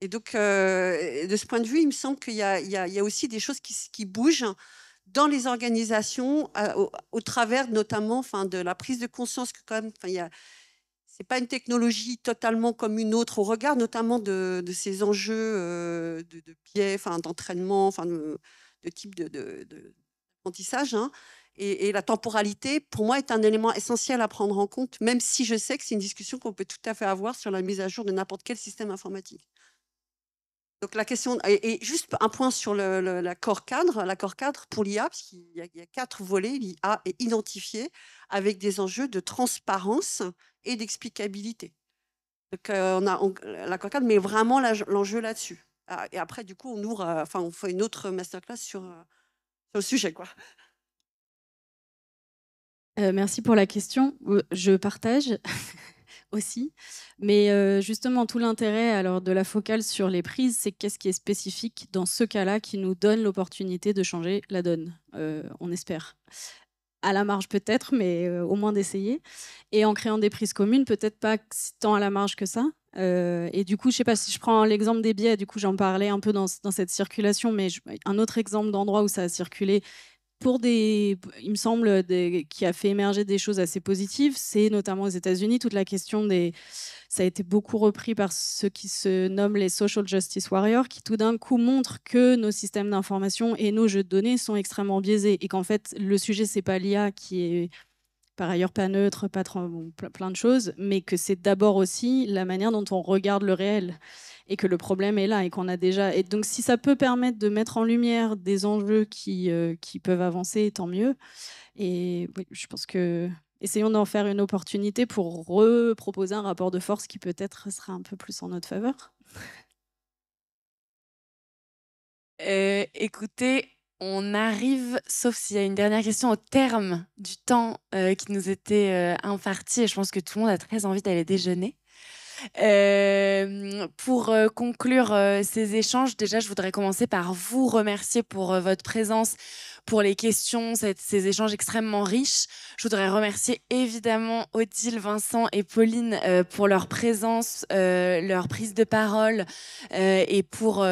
Et donc, euh, de ce point de vue, il me semble qu'il y, a aussi des choses qui, bougent dans les organisations, au, travers notamment de la prise de conscience que quand même, c'est pas une technologie totalement comme une autre au regard notamment de, ces enjeux euh, de, de, d'entraînement, de, type d'apprentissage. Hein. et, la temporalité, pour moi, est un élément essentiel à prendre en compte, même si je sais que c'est une discussion qu'on peut tout à fait avoir sur la mise à jour de n'importe quel système informatique la question et, juste un point sur l'accord cadre, l'accord cadre pour l'IA, parce qu'il y, a quatre volets. L'IA est identifiée avec des enjeux de transparence et d'explicabilité. Donc euh, on a l'accord cadre met vraiment l'enjeu là-dessus. Ah, et après, du coup, on ouvre, euh, enfin, on fait une autre masterclass sur, euh, le sujet, quoi. merci pour la question. Je partage. [LAUGHS] aussi. Mais euh, justement, tout l'intérêt alors de la focale sur les prises, c'est qu'est-ce qui est spécifique dans ce cas-là qui nous donne l'opportunité de changer la donne, euh, on espère. À la marge peut-être, mais euh, au moins d'essayer. Et en créant des prises communes, peut-être pas tant à la marge que ça, et du coup, je sais pas si je prends l'exemple des biais, du coup, j'en parlais un peu dans, cette circulation, mais un autre exemple d'endroit où ça a circulé pour des, il me semble, qui a fait émerger des choses assez positives, c'est notamment aux États-Unis toute la question des. Ça a été beaucoup repris par ceux qui se nomment les social justice warriors, qui tout d'un coup montrent que nos systèmes d'information et nos jeux de données sont extrêmement biaisés et qu'en fait le sujet c'est pas l'IA qui est par ailleurs pas neutre, pas bon, plein de choses, mais que c'est d'abord aussi la manière dont on regarde le réel et que le problème est là et qu'on a déjà. Et donc, si ça peut permettre de mettre en lumière des enjeux qui, euh, qui peuvent avancer, tant mieux. Et je pense que essayons d'en faire une opportunité pour reproposer un rapport de force qui peut-être sera un peu plus en notre faveur. Euh, écoutez, on arrive, sauf s'il y a une dernière question, au terme du temps euh, qui nous était euh, imparti. Et je pense que tout le monde a très envie d'aller déjeuner. Euh, pour conclure ces échanges, déjà, je voudrais commencer par vous remercier pour votre présence, pour les questions, ces échanges extrêmement riches. Je voudrais remercier évidemment Odile, Vincent et Pauline pour leur présence, leur prise de parole et pour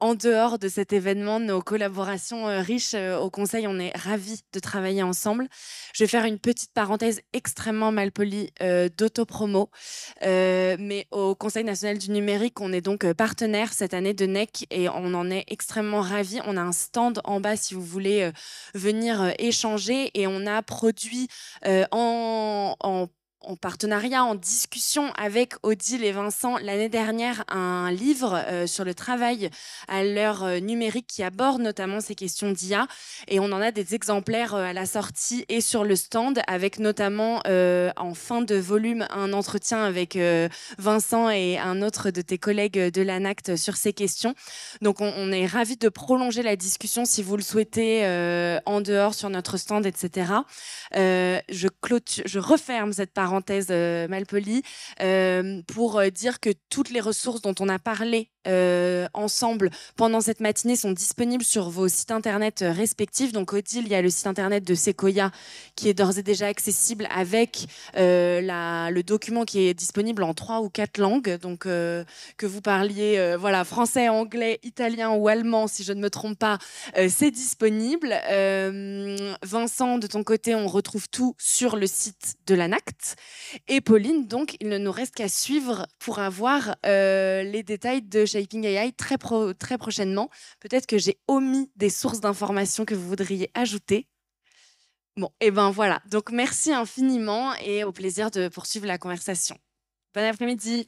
en dehors de cet événement, nos collaborations euh, riches euh, au Conseil, on est ravis de travailler ensemble. Je vais faire une petite parenthèse extrêmement malpolie euh, d'autopromo. mais au Conseil national du numérique, on est donc partenaire cette année de NEC et on en est extrêmement ravis. On a un stand en bas si vous voulez venir échanger et on a produit en en partenariat, en discussion avec Odile et Vincent l'année dernière un livre euh, sur le travail à l'heure euh, numérique qui aborde notamment ces questions d'IA. Et on en a des exemplaires euh, à la sortie et sur le stand, avec notamment en fin de volume un entretien avec Vincent et un autre de tes collègues de l'ANACT sur ces questions. Donc on, est ravis de prolonger la discussion si vous le souhaitez en dehors sur notre stand, etc. je, clôture, je referme cette parole parenthèse euh, malpolie, euh, pour euh, dire que toutes les ressources dont on a parlé euh, ensemble pendant cette matinée sont disponibles sur vos sites internet euh, respectifs. Donc, Odile, il y a le site internet de Sequoia qui est d'ores et déjà accessible avec euh, la, le document qui est disponible en trois ou quatre langues. Donc, que vous parliez voilà, français, anglais, italien ou allemand, si je ne me trompe pas, c'est disponible. Vincent, de ton côté, on retrouve tout sur le site de l'ANACT. Et Pauline, donc, il ne nous reste qu'à suivre pour avoir les détails de Shaping AI très, très prochainement. Peut-être que j'ai omis des sources d'informations que vous voudriez ajouter. Bon, et eh ben voilà. Donc merci infiniment et au plaisir de poursuivre la conversation. Bon après-midi.